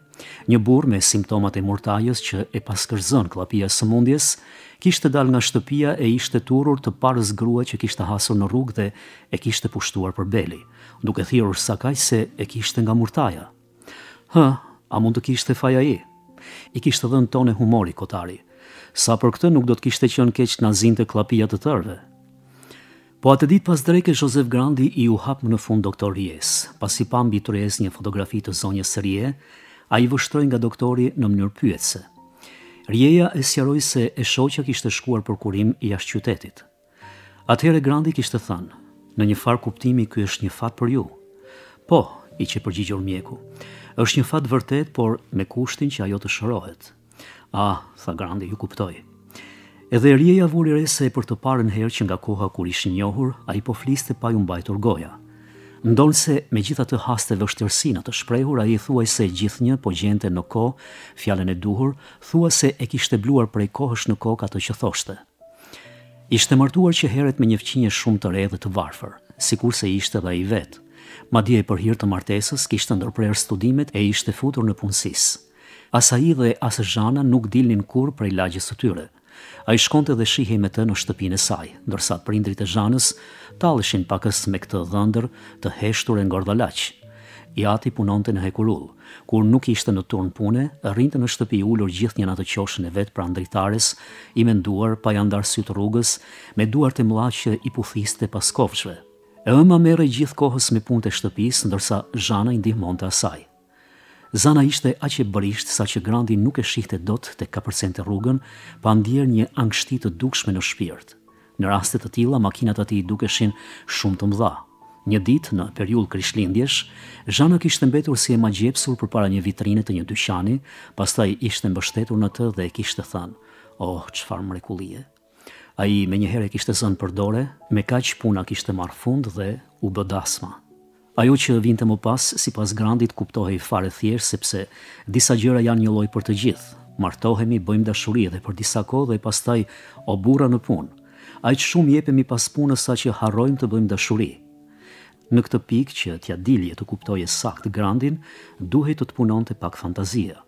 Një burr me simptomat e murtajës që e paskërzon klapia së mundjes, kishte dal nga shtëpia e ishte turur të parës grua që kishte hasur në rrugë dhe e kishte pushtuar për beli, duke thirrur sa kaq se e kishte nga murtaja. Hë, a mund të kishte faja i? I kishte dhënë tonë humori kotari. Sa për këtë nuk do të kishte qenë keq të nazinte klapia të tërëve. Po atë ditë pas drekës Josef Grandi i u hap në fund doktor Ries, pasi pambi të Ries një fotografi të zonjës së a i vështroj nga doktori në mënyrë pyetëse. Rjeja e sjaroj se e shoqa kishte shkuar për kurim i ashtë qytetit. Atëhere Grandi kishte thënë, në një farë kuptimi kjo është një fat për ju. Po, i që përgjigjur mjeku, është një fat vërtet, por me kushtin që ajo të shërohet. A, ah, tha Grandi, ju kuptoj. Edhe rjeja vuri re se për të parën herë që nga koha kur ishë njohur, a i po fliste pa ju mbajtur goja. Ndonë se me gjitha të haste shtërsina të shprehur, a i thuaj se gjithë një po gjente në ko, fjallën e duhur, thua se e kishte bluar prej kohësh në kokë atë që thoshte. Ishte martuar që heret me një fqinje shumë të redhe të varfër, si se ishte dhe i vetë. Ma dje për hirë të martesës, kishtë ndërprer studimet e ishte futur në punësis. Asa i dhe asë zhana nuk dilnin kur prej lagjës të tyre. A i shkonte dhe shihej me të në shtëpinë e saj, ndërsa prindrit e zhanës talëshin pakës me këtë dhëndër të heshtur e ngordha laqë. I ati punonte në hekurull, kur nuk ishte në turn pune, rrinte në shtëpi ullur gjithë një në qoshën e vetë pra ndritares, i menduar pa janë darë sytë rrugës, me duar të mlaqë që i puthiste pas kofqve. E ëma mere gjithë kohës me punë të shtëpis, ndërsa Zhana i ndihmon të asaj. Zana ishte aq e bërisht sa që Grandi nuk e shihte dot të kapërcente rrugën, pa ndjerë një angshti të dukshme në shpirt. Në rastet të tila, makinat ati dukeshin shumë të mdha. Një dit, në periudhë krishtlindjesh, Zana kishtë mbetur si e ma gjepsur për para një vitrine të një dyqani, pastaj ishte mbështetur në të dhe kishtë thanë, oh, qëfar mrekulie. A i me njëhere kishtë zënë për dore, me ka që puna kishtë fund dhe u dasma. Ajo që vinte më pas, si pas grandit, kuptohej fare thjesht sepse disa gjëra janë një loj për të gjithë. Martohemi, bëjmë dashuri dhe për disa kohë dhe pastaj o bura në punë. Aq shumë jepemi pas punës sa që harrojmë të bëjmë dashuri. Në këtë pikë që t'ja dilje të kuptoje sakt grandin, duhej të të punonte pak fantazia.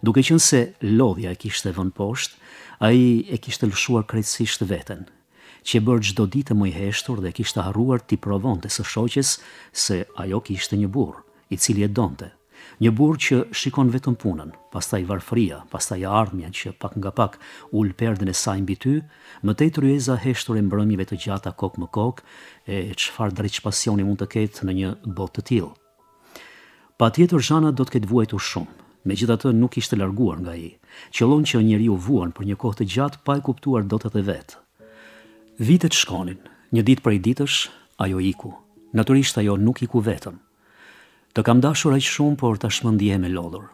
Duke qenë se lodhja e kishte vënë poshtë, ai e kishte lëshuar krejtësisht veten, që bërë gjdo ditë më i heshtur dhe kishtë harruar t'i provon të së shoqës se ajo kishtë një burë, i cili e donte. Një burë që shikon vetëm punën, pastaj i varfria, pasta i armja që pak nga pak ullë perdën e sajnë bity, më te të rjeza heshtur e mbrëmjive të gjata kokë më kokë, e qëfar dreqë pasioni mund të ketë në një botë të tilë. Pa tjetër Zhana do të ketë vuajtur shumë, me gjitha të nuk ishte larguar nga i. Qëllon që njëri u vuan për një kohë të gjatë pa e kuptuar do të të vetë vitet shkonin, një dit për i ditësh, ajo i ku. Naturisht ajo nuk i ku vetëm. Të kam dashur aq shumë, por të shmëndje me lodhur.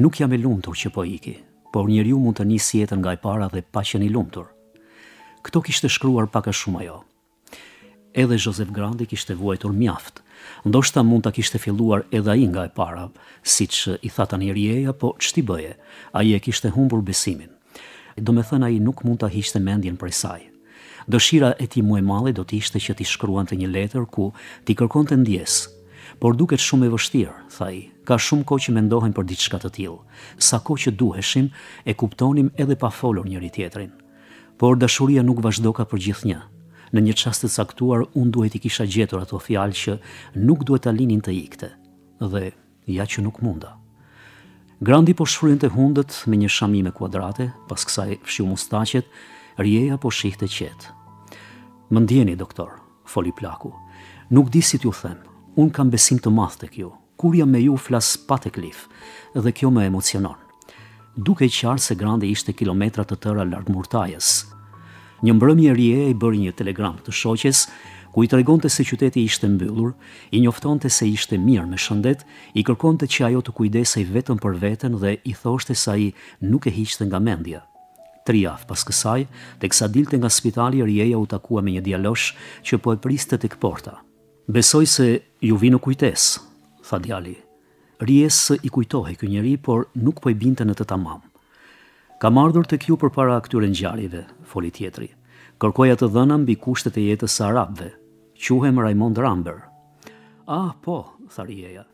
Nuk jam e lumtur që po i por njëri ju mund të një jetën nga e para dhe pa që një lumëtur. Këto kishtë shkruar paka shumë ajo. Edhe Josef Grandi kishtë vuajtur mjaftë, ndoshta mund të kishtë e filluar edhe ai nga e para, si që i thata një rjeja, po që ti bëje, Ai e kishtë e humbur besimin. Do me thëna i nuk mund të hishtë mendjen për saj. Dëshira e ti e mali do të ishte që ti shkruan të një letër ku ti kërkon të ndjesë, por duket shumë e vështirë, thaj, ka shumë ko që mendohen për diçka të tilë, sa ko që duheshim e kuptonim edhe pa folur njëri tjetrin. Por dashuria nuk vazhdo ka për gjithë një. Në një qast të saktuar, unë duhet i kisha gjetur ato fjalë që nuk duhet të linin të ikte, dhe ja që nuk munda. Grandi po shfryn të hundët me një shamime me kuadrate, pas kësaj fshu mustachet, rjeja po shihte qetë. Më ndjeni, doktor, foli plaku. Nuk di si t'ju them, unë kam besim të math të kjo. Kur jam me ju flas pa të klif, edhe kjo me emocionon. Duke qarë se grande ishte kilometra të tëra lartë murtajës. Një mbrëmje rje e bërë një telegram të shoqes, ku i tregonte se qyteti ishte mbyllur, i njoftonte se ishte mirë me shëndet, i kërkonte që ajo të kujdesej vetëm për veten dhe i thoshte se ai nuk e hiqte nga mendja tri javë pas kësaj, tek sa dilte nga spitali Rijeja u takua me një djalosh që po e priste tek porta. Besoj se ju vi në kujtes, tha djali. Rijes i kujtohe kë njëri, por nuk po i binte në të tamam. Ka mardur të kju për para këtyre njëjarive, foli tjetri. Kërkoja të dhëna mbi kushtet e jetës së arabve. Quhem Raimond Ramber. Ah, po, tha Rijeja.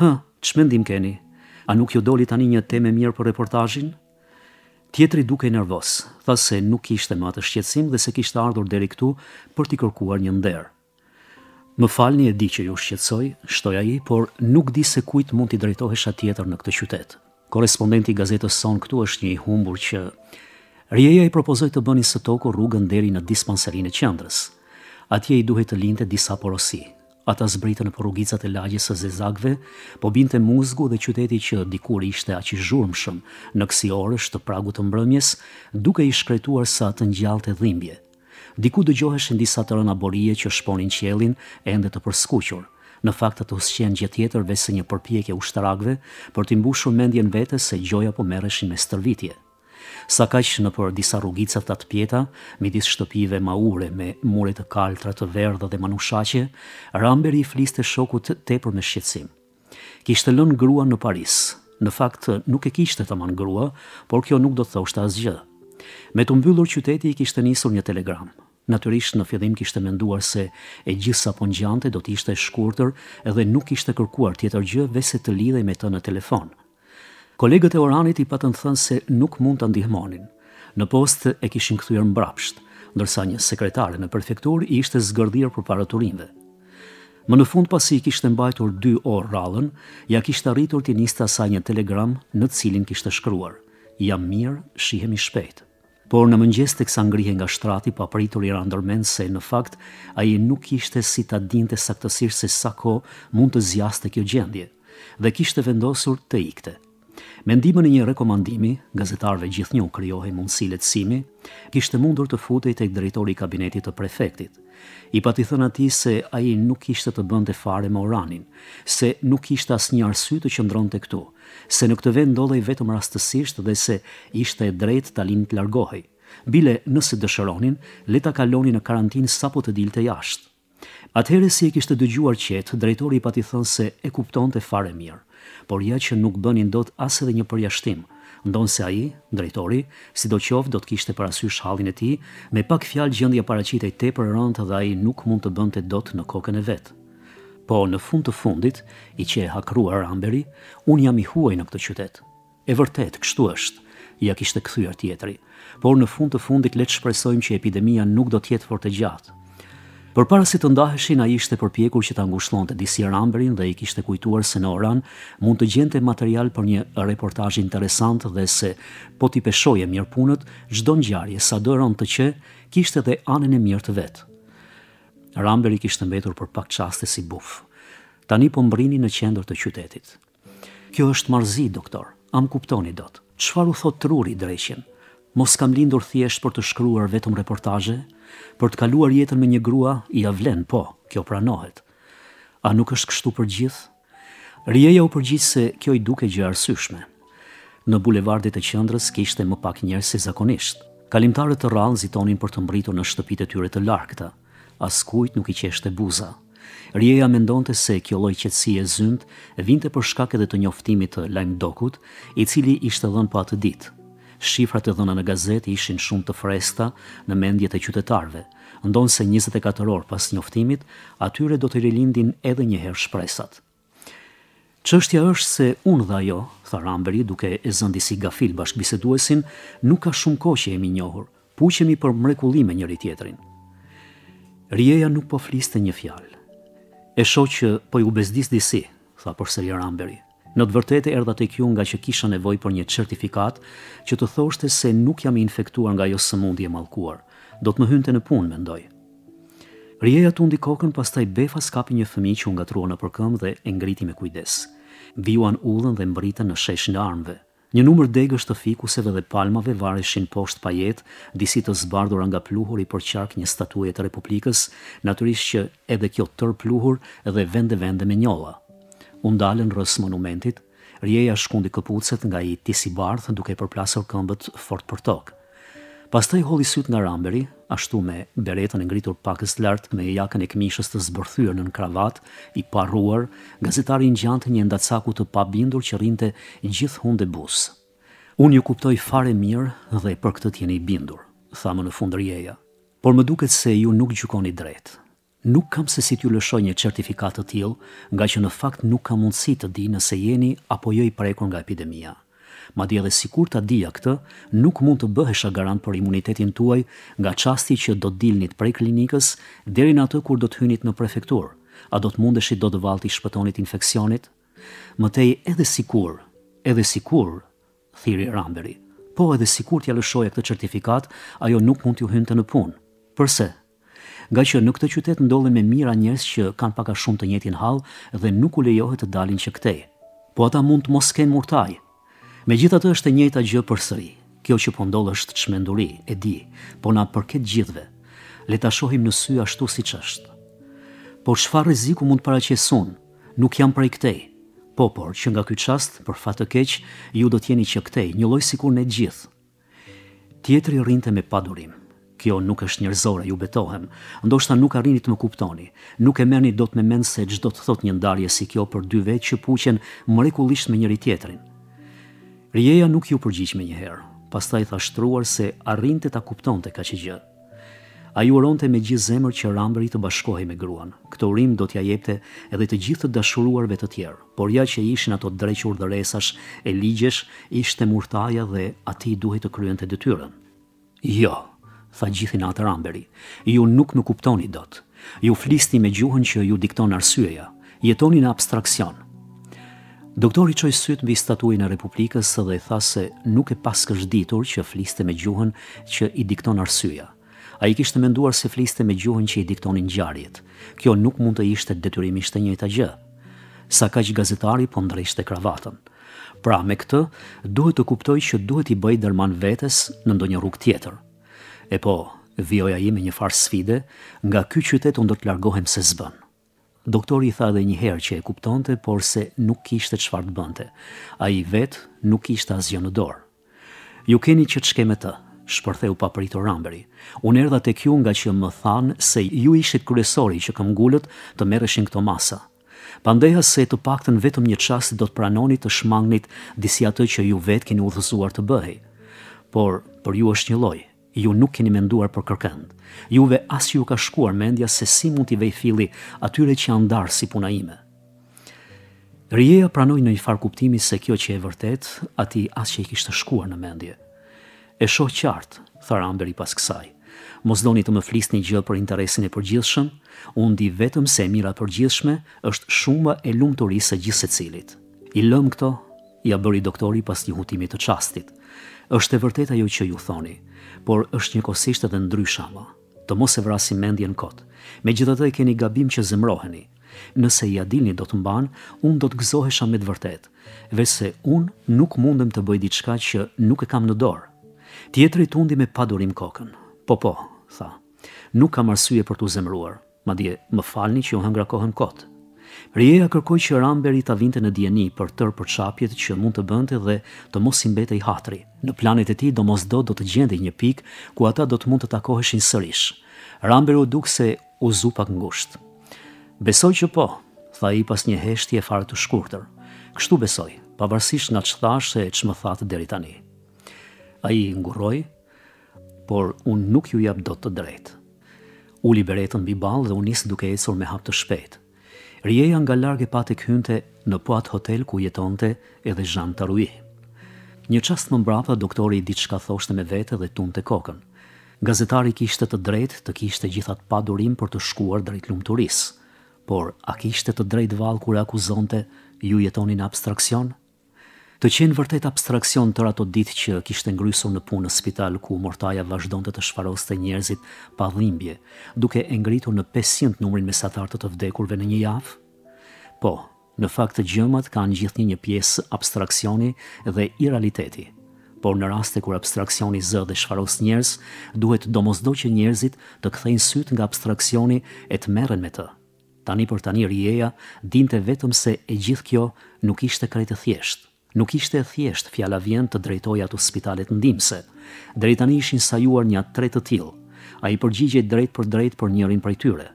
Hë, që mendim keni? A nuk jo doli tani një teme mirë për reportajin? Tjetri duke nervos, tha se nuk ishte më atë shqetësim dhe se kishte ardhur deri këtu për t'i kërkuar një nder. Më falni e di që ju shqetësoj, shtoja ai, por nuk di se kujt mund t'i drejtohesh atë tjetër në këtë qytet. Korrespondenti i gazetës Son këtu është një i humbur që rjeja i propozoi të bënin së toku rrugën deri në dispanserin e qendrës. Atje i duhet të linte disa porosi, Ata zbritën në porugicat e lagjes së zezagëve, po binte muzgu dhe qyteti që dikur ishte aq i zhurmshëm në kësi orësh të pragut të mbrëmjes, duke i shkretuar sa të ngjallë të dhimbje. Diku dëgjoheshin disa të rëna borie që shponin qelin e ende të përskuqur, në fakt të usqen gjithë tjetër vese një përpjekje ushtaragve për të mbushur mendjen vete se gjoja po mereshin me stërvitje sa kaq në për disa rrugicat të tpjeta, midis shtëpive maure me mure të kaltra të verdhë dhe manushaqe, Ramberi i fliste shokut tepër me shqetësim. Kishte lënë gruan në Paris. Në fakt nuk e kishte të man grua, por kjo nuk do të thoshte asgjë. Me të mbyllur qyteti i kishte nisur një telegram. Natyrisht në fillim kishte menduar se e gjithë sapo ngjante do të ishte e shkurtër dhe nuk kishte kërkuar tjetër gjë vese të lidhej me të në telefon kolegët e Oranit i patën thënë se nuk mund të ndihmonin. Në post e kishin kthyer mbrapsht, ndërsa një sekretare në prefektur i ishte zgërdirë për paraturinve. Më në fund pasi i kishtë mbajtur dy orë rallën, ja kishtë arritur të njista sa një telegram në cilin kishtë shkruar. Jam mirë, shihemi shpejt. Por në mëngjes të kësa ngrihe nga shtrati, pa pritur i ndërmend se në fakt, a i nuk ishte si ta dinte saktësirë se sa kohë mund të zjaste kjo gjendje, dhe kishte vendosur të ikte. Me ndihmën e një rekomandimi, gazetarëve gjithë një krijohej mundësi letësimi, kishte mundur të futej tek drejtori i kabinetit të prefektit. I pati thënë atij se ai nuk kishte të bënte fare me Oranin, se nuk kishte asnjë arsye të qëndronte këtu, se në këtë vend ndodhej vetëm rastësisht dhe se ishte e drejtë ta të largohej. Bile nëse dëshironin, leta kaloni kalonin në karantinë sapo të dilte jashtë. Atëhere si e kishte dëgjuar qet, drejtori i pati thënë se e kuptonte fare mirë por ja që nuk bënin dot as edhe një përjashtim, ndonë se a drejtori, si do do të kishte parasysh halin e ti, me pak fjalë gjëndja paracite i te për rëndë dhe a nuk mund të bënte dot në kokën e vetë. Po në fund të fundit, i që e hakruar Amberi, unë jam i huaj në këtë qytet. E vërtet, kështu është, ja kishte këthyar tjetëri, por në fund të fundit le të shpresojmë që epidemia nuk do tjetë për të gjatë. Por para se si të ndaheshin, ai ishte përpjekur që të angushlon të disi ramberin dhe i kishte kujtuar se në oran mund të gjente material për një reportaj interesant dhe se po t'i peshoje mirë punët, gjdo në gjarje sa të që kishte dhe anën e mirë të vetë. Ramberi kishte mbetur për pak qaste si bufë. Tani po mbrini në qendër të qytetit. Kjo është marzi, doktor. Am kuptoni dot. Çfaru u thot truri dreqin? Mos kam lindur thjesht për të shkruar vetëm reportazhe, për të kaluar jetën me një grua i avlen, po, kjo pranohet. A nuk është kështu për gjithë? Rjeja u për se kjo i duke gjë arsyshme. Në bulevardit e qëndrës kishte më pak njerë se zakonisht. Kalimtarët të rralë zitonin për të mbritur në shtëpit e tyre të larkëta. As kujt nuk i qeshte buza. Rjeja mendonte se kjo loj qëtësi e zyndë vinte për shkak dhe të njoftimit të lajmë dokut, i cili ishte dhën pa po të ditë, shifrat e dhëna në gazet ishin shumë të fresta në mendjet e qytetarve. Ndonë se 24 orë pas njoftimit, atyre do të rilindin edhe njëherë shpresat. Qështja është se unë dha ajo, tha Ramberi, duke e zëndisi gafil bashkëbiseduesin, nuk ka shumë ko që jemi njohur, puqemi për mrekulime njëri tjetrin. Rijeja nuk po fliste një fjalë. E shoqë që po ju bezdis disi, tha përseri Ramberi. Ramberi. Në të vërtetë erdha tek ju nga që kisha nevojë për një certifikat që të thoshte se nuk jam infektuar nga ajo sëmundje e mallkuar. Do të më hynte në punë, mendoj. Rjeja tundi kokën, pastaj befa skapi një fëmijë që u ngatrua në përkëm dhe e ngriti me kujdes. Vjuan ullën dhe mbritën në shesh në armëve. Një numër degësh të fikuseve dhe palmave varëshin poshtë pa jetë, disi të zbardhura nga pluhuri për qark një statuje të Republikës, natyrisht që edhe kjo tër pluhur dhe vende vende me njolla undalën rrës monumentit, rjeja shkundi këpucet nga i tisi barth duke përplasër këmbët fort për tokë. Pas të i holi syt nga ramberi, ashtu me beretën e ngritur pakës lartë me jakën e këmishës të zbërthyër në në kravat, i parruar, gazetari në gjantë një ndacaku të pabindur që rinte gjithë hunde busë. Unë ju kuptoj fare mirë dhe për këtë tjeni bindur, thamë në fundë rjeja, por më duket se ju nuk gjukoni drejtë. Nuk kam se si t'ju lëshoj një certifikat të tillë, nga që në fakt nuk kam mundësi të di nëse jeni apo jo i prekur nga epidemia. Madje edhe sikur ta dija këtë, nuk mund të bëhesha garant për imunitetin tuaj nga çasti që do dilni prej klinikës deri në atë kur do të hynit në prefektur. A do të mundeshi do të vallti shpëtonit infeksionit? Mëtej edhe sikur, edhe sikur, thiri Ramberi. Po edhe sikur t'ja lëshoj këtë certifikat, ajo nuk mund t'ju hynte në punë. Përse? nga që në këtë qytet ndodhen me mira njerëz që kanë pak a shumë të njëjtin hall dhe nuk u lejohet të dalin që këtej. Po ata mund të mos kenë murtaj. Megjithatë është e njëjta gjë përsëri. Kjo që po ndodh është çmenduri, e di, po na përket gjithve. Le ta shohim në sy ashtu siç është. Po çfarë rreziku mund të paraqesun? Nuk jam prej këtej. Po, por që nga ky çast, për fat të keq, ju do të jeni që këtej, një lloj sikur ne gjithë. Tjetri rrinte me padurim kjo nuk është njerëzore, ju betohem. Ndoshta nuk arrini të më kuptoni. Nuk e merrni dot me mend se çdo të thot një ndarje si kjo për dy vetë që puqen mrekullisht me njëri tjetrin. Rieja nuk ju përgjigj më njëherë. Pastaj tha shtruar se arrinte ta kuptonte kaq gjë. Ai uronte me gjithë zemër që Rambri të bashkohej me gruan. Këtë urim do t'ja jepte edhe të gjithë të dashuruarve të tjerë. Por ja që ishin ato dreq urdhëresash e ligjesh, ishte murtaja dhe aty duhej të kryente detyrën. Jo, tha gjithin atë ramberi. Ju nuk më kuptoni dot. Ju flisni me gjuhën që ju dikton arsyeja. Jetoni në abstraksion. Doktori qoj sytë mbi statuin e Republikës dhe tha se nuk e pas këshditur që fliste me gjuhën që i dikton arsyeja. A i kishtë menduar se fliste me gjuhën që i diktonin gjarjet. Kjo nuk mund të ishte detyrimisht e njëta gjë. Sa ka që gazetari po ndrejshte kravatën. Pra, me këtë, duhet të kuptoj që duhet i bëj dërman vetes në ndonjë rrug tjetër. E po, vjoja me një farë sfide, nga ky qytet unë do të largohem se zbën. Doktori i tha edhe një herë që e kuptonte, por se nuk kishte çfarë të bënte. Ai vetë nuk kishte asgjë në dorë. Ju keni që të shkem me të, shpërtheu papritur Amberi. Unë erda tek ju nga që më than se ju ishit kryesori që kam të merreshin këto masa. Pandeja se të paktën vetëm një qasë do të pranoni të shmangnit disi atë që ju vetë keni udhëzuar të bëhej. Por, për ju është një lojë ju nuk keni menduar për kërkënd. Juve as ju ka shkuar mendja se si mund t'i vej fili atyre që janë darë si puna ime. Rieja pranoj në një farë kuptimi se kjo që e vërtet, ati as që i kishtë shkuar në mendje. E shoh qartë, thara Amberi pas kësaj. Mos doni të më flisni gjë për interesin e përgjithshëm, unë di vetëm se mira përgjithshme është shumë e lumturisë gjithë cilit. I lëm këto, ja bëri doktori pas një hutimi të çastit. Është e vërtet ajo që ju thoni por është një kosisht edhe ndryshama, të mos e vrasim mendjen kotë. Me gjithë të keni gabim që zemroheni. Nëse i adilni do të mban, unë do të gëzohesha me të vërtet, vese unë nuk mundem të bëj diçka që nuk e kam në dorë. Tjetëri të undi me padurim kokën. Po po, tha, nuk kam arsye për të zemruar, ma dje më falni që ju hëngra kohën kotë. Rieja kërkoj që Ramberi ta vinte në djeni për tërë për qapjet që mund të bënte dhe të mos imbete i hatri. Në planet e ti do mos do do të gjendi një pik ku ata do të mund të takoheshin sërish. Ramberi u dukse se u zu pak ngusht. Besoj që po, tha i pas një heshti e fare të shkurtër. Kështu besoj, pavarësisht nga që thash e që më thatë deri tani. A i nguroj, por unë nuk ju jap do të drejtë. U liberetën bi balë dhe unisë duke e sur me hap të shpetë. Rjeja nga largë pati kënte në poat hotel ku jetonte edhe Jean Tarui. Një qast më mbrapa, doktori i diçka thoshte me vete dhe tunë të kokën. Gazetari kishte të drejt të kishte gjithat pa durim për të shkuar drejt lumë por a kishte të drejt val kure akuzonte ju jetonin abstraksion? abstraksion? Të qenë vërtet abstraksion tërë ato ditë që kishte ngrysur në punë në spital ku mortaja vazhdon të të shfaros të njerëzit pa dhimbje, duke e ngritur në 500 numrin mesatartë të vdekurve në një javë? Po, në fakt të gjëmat kanë gjithë një një piesë abstraksioni dhe realiteti, Por në raste kur abstraksioni zë dhe shfaros njerëz, duhet mosdo që njerëzit të kthejnë syt nga abstraksioni e të meren me të. Tani për tani rjeja, dinte vetëm se e gjithë kjo nuk ishte kretë thjeshtë. Nuk ishte e thjesht fjala vjen të drejtoj atë spitalet ndimse. Drejtani ishin sajuar një tre të tilë. A i përgjigje drejt për drejt për njërin për tyre.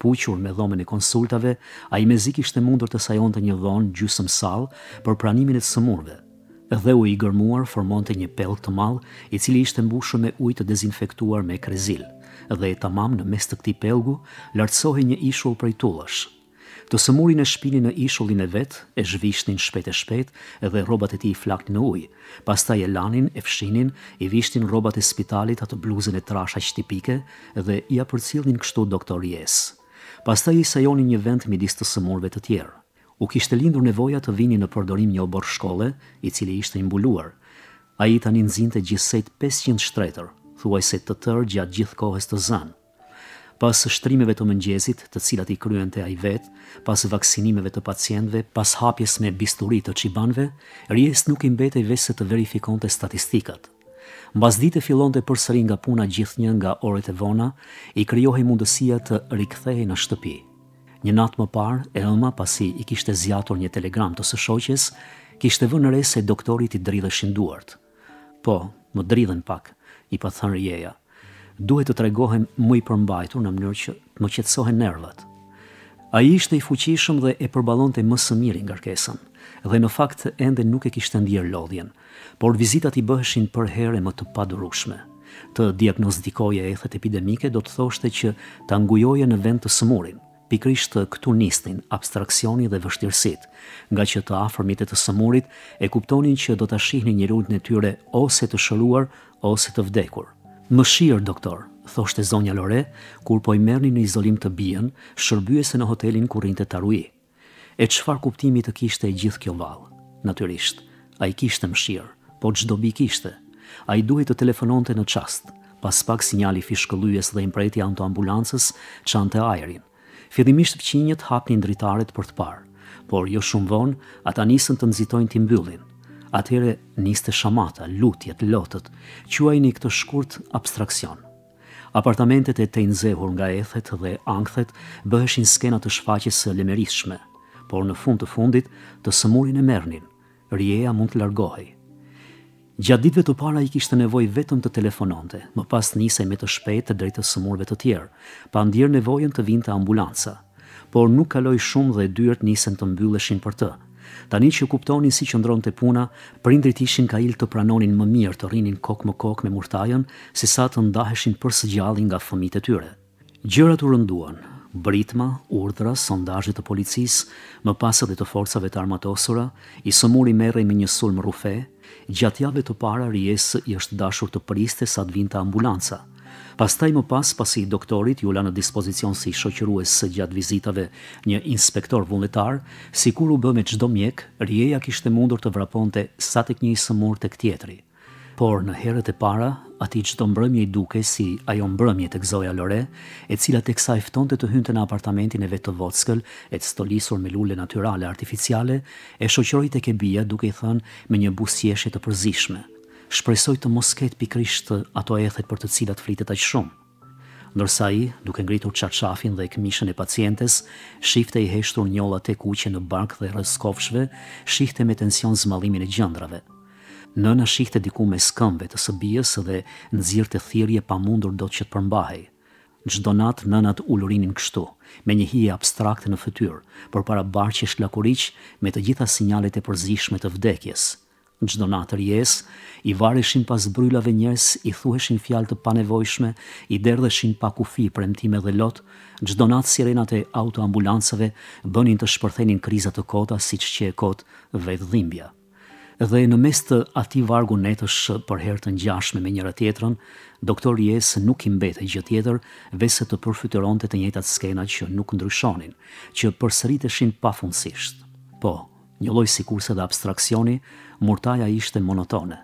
Puqur me dhomen e konsultave, a i me zik ishte mundur të sajon të një dhonë gjusëm salë për pranimin e sëmurve. Dhe u i gërmuar formon të një pelë të malë i cili ishte mbushu me ujtë të dezinfektuar me krezil. Dhe e tamam në mes të këti pelgu, lartësohi një ishull për i tullëshë. Të sëmurin e shpinin në ishullin e vetë, e zhvishtin shpet e shpet, edhe robat e ti i flakt në ujë. Pasta e lanin, e fshinin, i vishtin robat e spitalit atë bluzën e trasha shtipike, edhe i apërcilnin kështu doktor jesë. Pasta i sajonin një vend midis të sëmurve të tjerë. U kishte lindur nevoja të vini në përdorim një obor shkolle, i cili ishte imbuluar. A i tani nxinte gjithsejt 500 shtretër, thuaj se të tërë gjatë gjithë kohës të zanë pas shtrimeve të mëngjesit, të cilat i kryen të ajvet, pas vaksinimeve të pacientve, pas hapjes me bisturi të qibanve, rjes nuk imbet e vese të verifikon të statistikat. Mbas e fillon të përsëri nga puna gjithë një nga orët e vona, i kryohi mundësia të rikthehe në shtëpi. Një natë më parë, Elma, pasi i kishte zjatur një telegram të sëshoqes, shoqes, kishte vënë re se doktorit i dridhe shinduart. Po, më dridhen pak, i pa thënë rjeja duhet të tregohen më i përmbajtur në mënyrë që të më qetësohen nervat. Ai ishte i fuqishëm dhe e përballonte më së miri ngarkesën, dhe në fakt ende nuk e kishte ndier lodhjen, por vizitat i bëheshin për herë më të padurueshme. Të diagnostikoje ethet epidemike do të thoshte që ta ngujoje në vend të sëmurin, pikrisht këtu nistin, abstraksioni dhe vështirësit, nga që të afërmit e të sëmurit e kuptonin që do të shihni një rrujt në tyre ose të shëruar ose të vdekur. Më shirë, doktor, thoshte zonja Lore, kur po i merni në izolim të bijen, shërbyese në hotelin kur të Tarui. E qëfar kuptimi të kishte e gjithë kjo valë? Natyrisht, a i kishte më shirë, po gjdo bi kishte. A i duhet të telefononte në qastë, pas pak sinjali fishkëllujes dhe impreti anto ambulancës që anë të ajerin. Fjedimisht pëqinjët hapnin dritaret për të parë, por jo shumë vonë, ata nisën të nëzitojnë të mbyllin atëherë niste shamata, lutjet, lotët, quajni këtë shkurt abstraksion. Apartamentet e të nxehur nga ethet dhe ankthet bëheshin skena të shfaqjes së lemerishme, por në fund të fundit të sëmurin e mernin, rjeja mund të largohej. Gjatë ditëve të para i kishte nevojë vetëm të telefononte, më pas nisej me të shpejtë të drejtë sëmurve të tjerë, pa ndier nevojën të vinte ambulanca, por nuk kaloi shumë dhe dyert nisën të mbylleshin për të, Tani që kuptonin si që ndronë të puna, prindrit ishin ka ilë të pranonin më mirë të rinin kokë më kokë me murtajën, si sa të ndaheshin për së gjallin nga fëmite e tyre. Gjërat u rënduan, Britma, urdhra, sondazhet të policisë, më pas edhe të forcave të armatosura, i sëmuri merej me një sulm rufe. Gjatë javëve të para rjesë i është dashur të priste sa të vinte ambulanca. Pastaj më pas, pasi doktorit ju la në dispozicion si shoqërues së gjatë vizitave një inspektor vulletar, si kur u bë me qdo mjek, rjeja kishte mundur të vraponte sa të një së mur të këtjetri. Por në herët e para, ati qdo mbrëmje i duke si ajo mbrëmje të gzoja lore, e cila të kësa efton të hynte në apartamentin e vetë të vockël, e të stolisur me lulle naturale artificiale, e shoqërojt e kebija duke i thënë me një busjeshe të përzishme shpresoj të mos ketë pikrisht ato ethet për të cilat flitet aq shumë. Ndërsa ai, duke ngritur çarçafin dhe këmishën e pacientes, shifte i heshtur njolla të kuqe në barkë dhe rrezkofshve, shihte me tension zmalimin e gjendrave. Nëna shihte diku mes këmbëve të së bijës dhe nxirrte thirrje pamundur dot që të përmbahej. Çdo natë nënat ulurinin kështu, me një hije abstrakte në fytyrë, por para barqesh lakuriç me të gjitha sinjalet e përzishme të vdekjes në gjdo natër jes, i varëshin pas bryllave njës, i thuheshin fjal të panevojshme, i derdheshin pa kufi premtime dhe lot, gjdo natë sirenat e autoambulanceve bënin të shpërthenin krizat të kota si që që e kotë vetë dhimbja. Dhe në mes të ati vargu netësh për herë të njashme me njëra tjetërën, doktor Jes nuk imbet e gjë tjetër, vese të përfytëron të të njëtat skena që nuk ndryshonin, që përsëriteshin pa funësisht. Po, një lloj si kurse dhe abstraksioni, murtaja ishte monotone.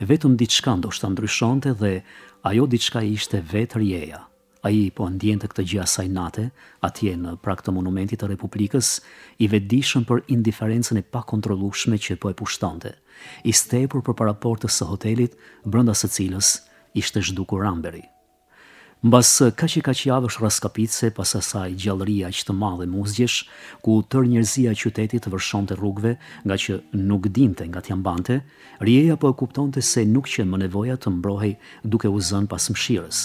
Vetëm diçka ndo të ndryshonte dhe ajo diçka ishte vetë rjeja. A i po ndjente këtë gjia sajnate, atje në prak të monumentit të Republikës, i vedishën për indiferencën e pa kontrolushme që po e pushtante, i stepur për paraportës së hotelit, brënda së cilës ishte zhdukur amberi. Mbas ka që ka që është raskapitëse pas asaj gjallëria që të madhe muzgjesh, ku tër e qytetit të vërshon të rrugve nga që nuk dinte nga të bante, rjeja po e kupton të se nuk që më nevoja të mbrohej duke u zënë pas mshirës.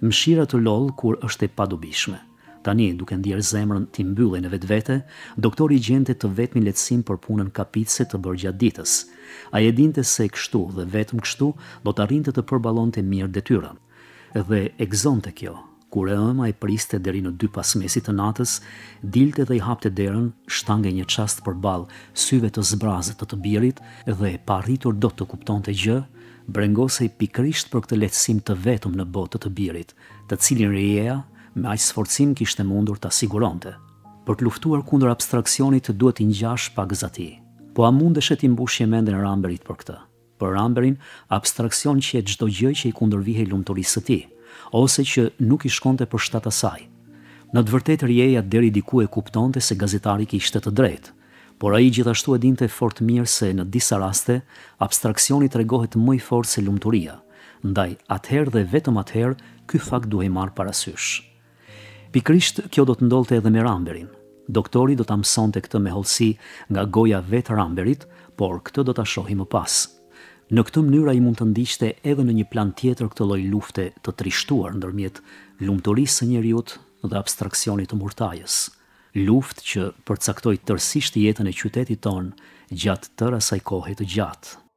Mshira të lollë kur është e padubishme. Tani, duke ndjerë zemrën ti mbyllën e vetvete, doktori gjente të vetmin letësim për punën kapitëse të bërgja ditës. A e dinte se kështu dhe vetëm kështu do të arrinte të përballonte mirë detyrën dhe egzonte kjo, kure ëma i priste deri në dy pasmesit të natës, dilte dhe i hapte derën shtange një qast për bal syve të zbrazët të të birit dhe e paritur do të kupton të gjë, brengose i pikrisht për këtë letësim të vetëm në botë të të birit, të cilin rjeja me aqë sforcim kishtë mundur të siguronte. Për të luftuar kundër abstraksionit duhet i njash pak zati, po a mundë dëshet i mbushje mende në ramberit për këtë për amberin abstraksion që e gjdo gjë që i kundërvihe i lumëtorisë të ti, ose që nuk i shkonte për shtata saj. Në të vërtetë rjeja deri diku e kuptonte se gazetari ki ishte të drejtë, por a i gjithashtu e dinte fort mirë se në disa raste, abstraksionit regohet mëj fort se lumëtoria, ndaj atëherë dhe vetëm atëherë, ky fakt duhe marë parasysh. Pikrisht, kjo do të ndolte edhe me ramberin. Doktori do të amëson të këtë me holsi nga goja vetë ramberit, por këtë do të ashohi më pasë. Në këtë mënyrë ai mund të ndiqte edhe në një plan tjetër këtë lloj lufte të trishtuar ndërmjet lumturisë së njerëzit dhe abstraksionit të murtajës, luftë që përcaktoi tërësisht jetën e qytetit ton gjatë tërë asaj kohe të gjatë.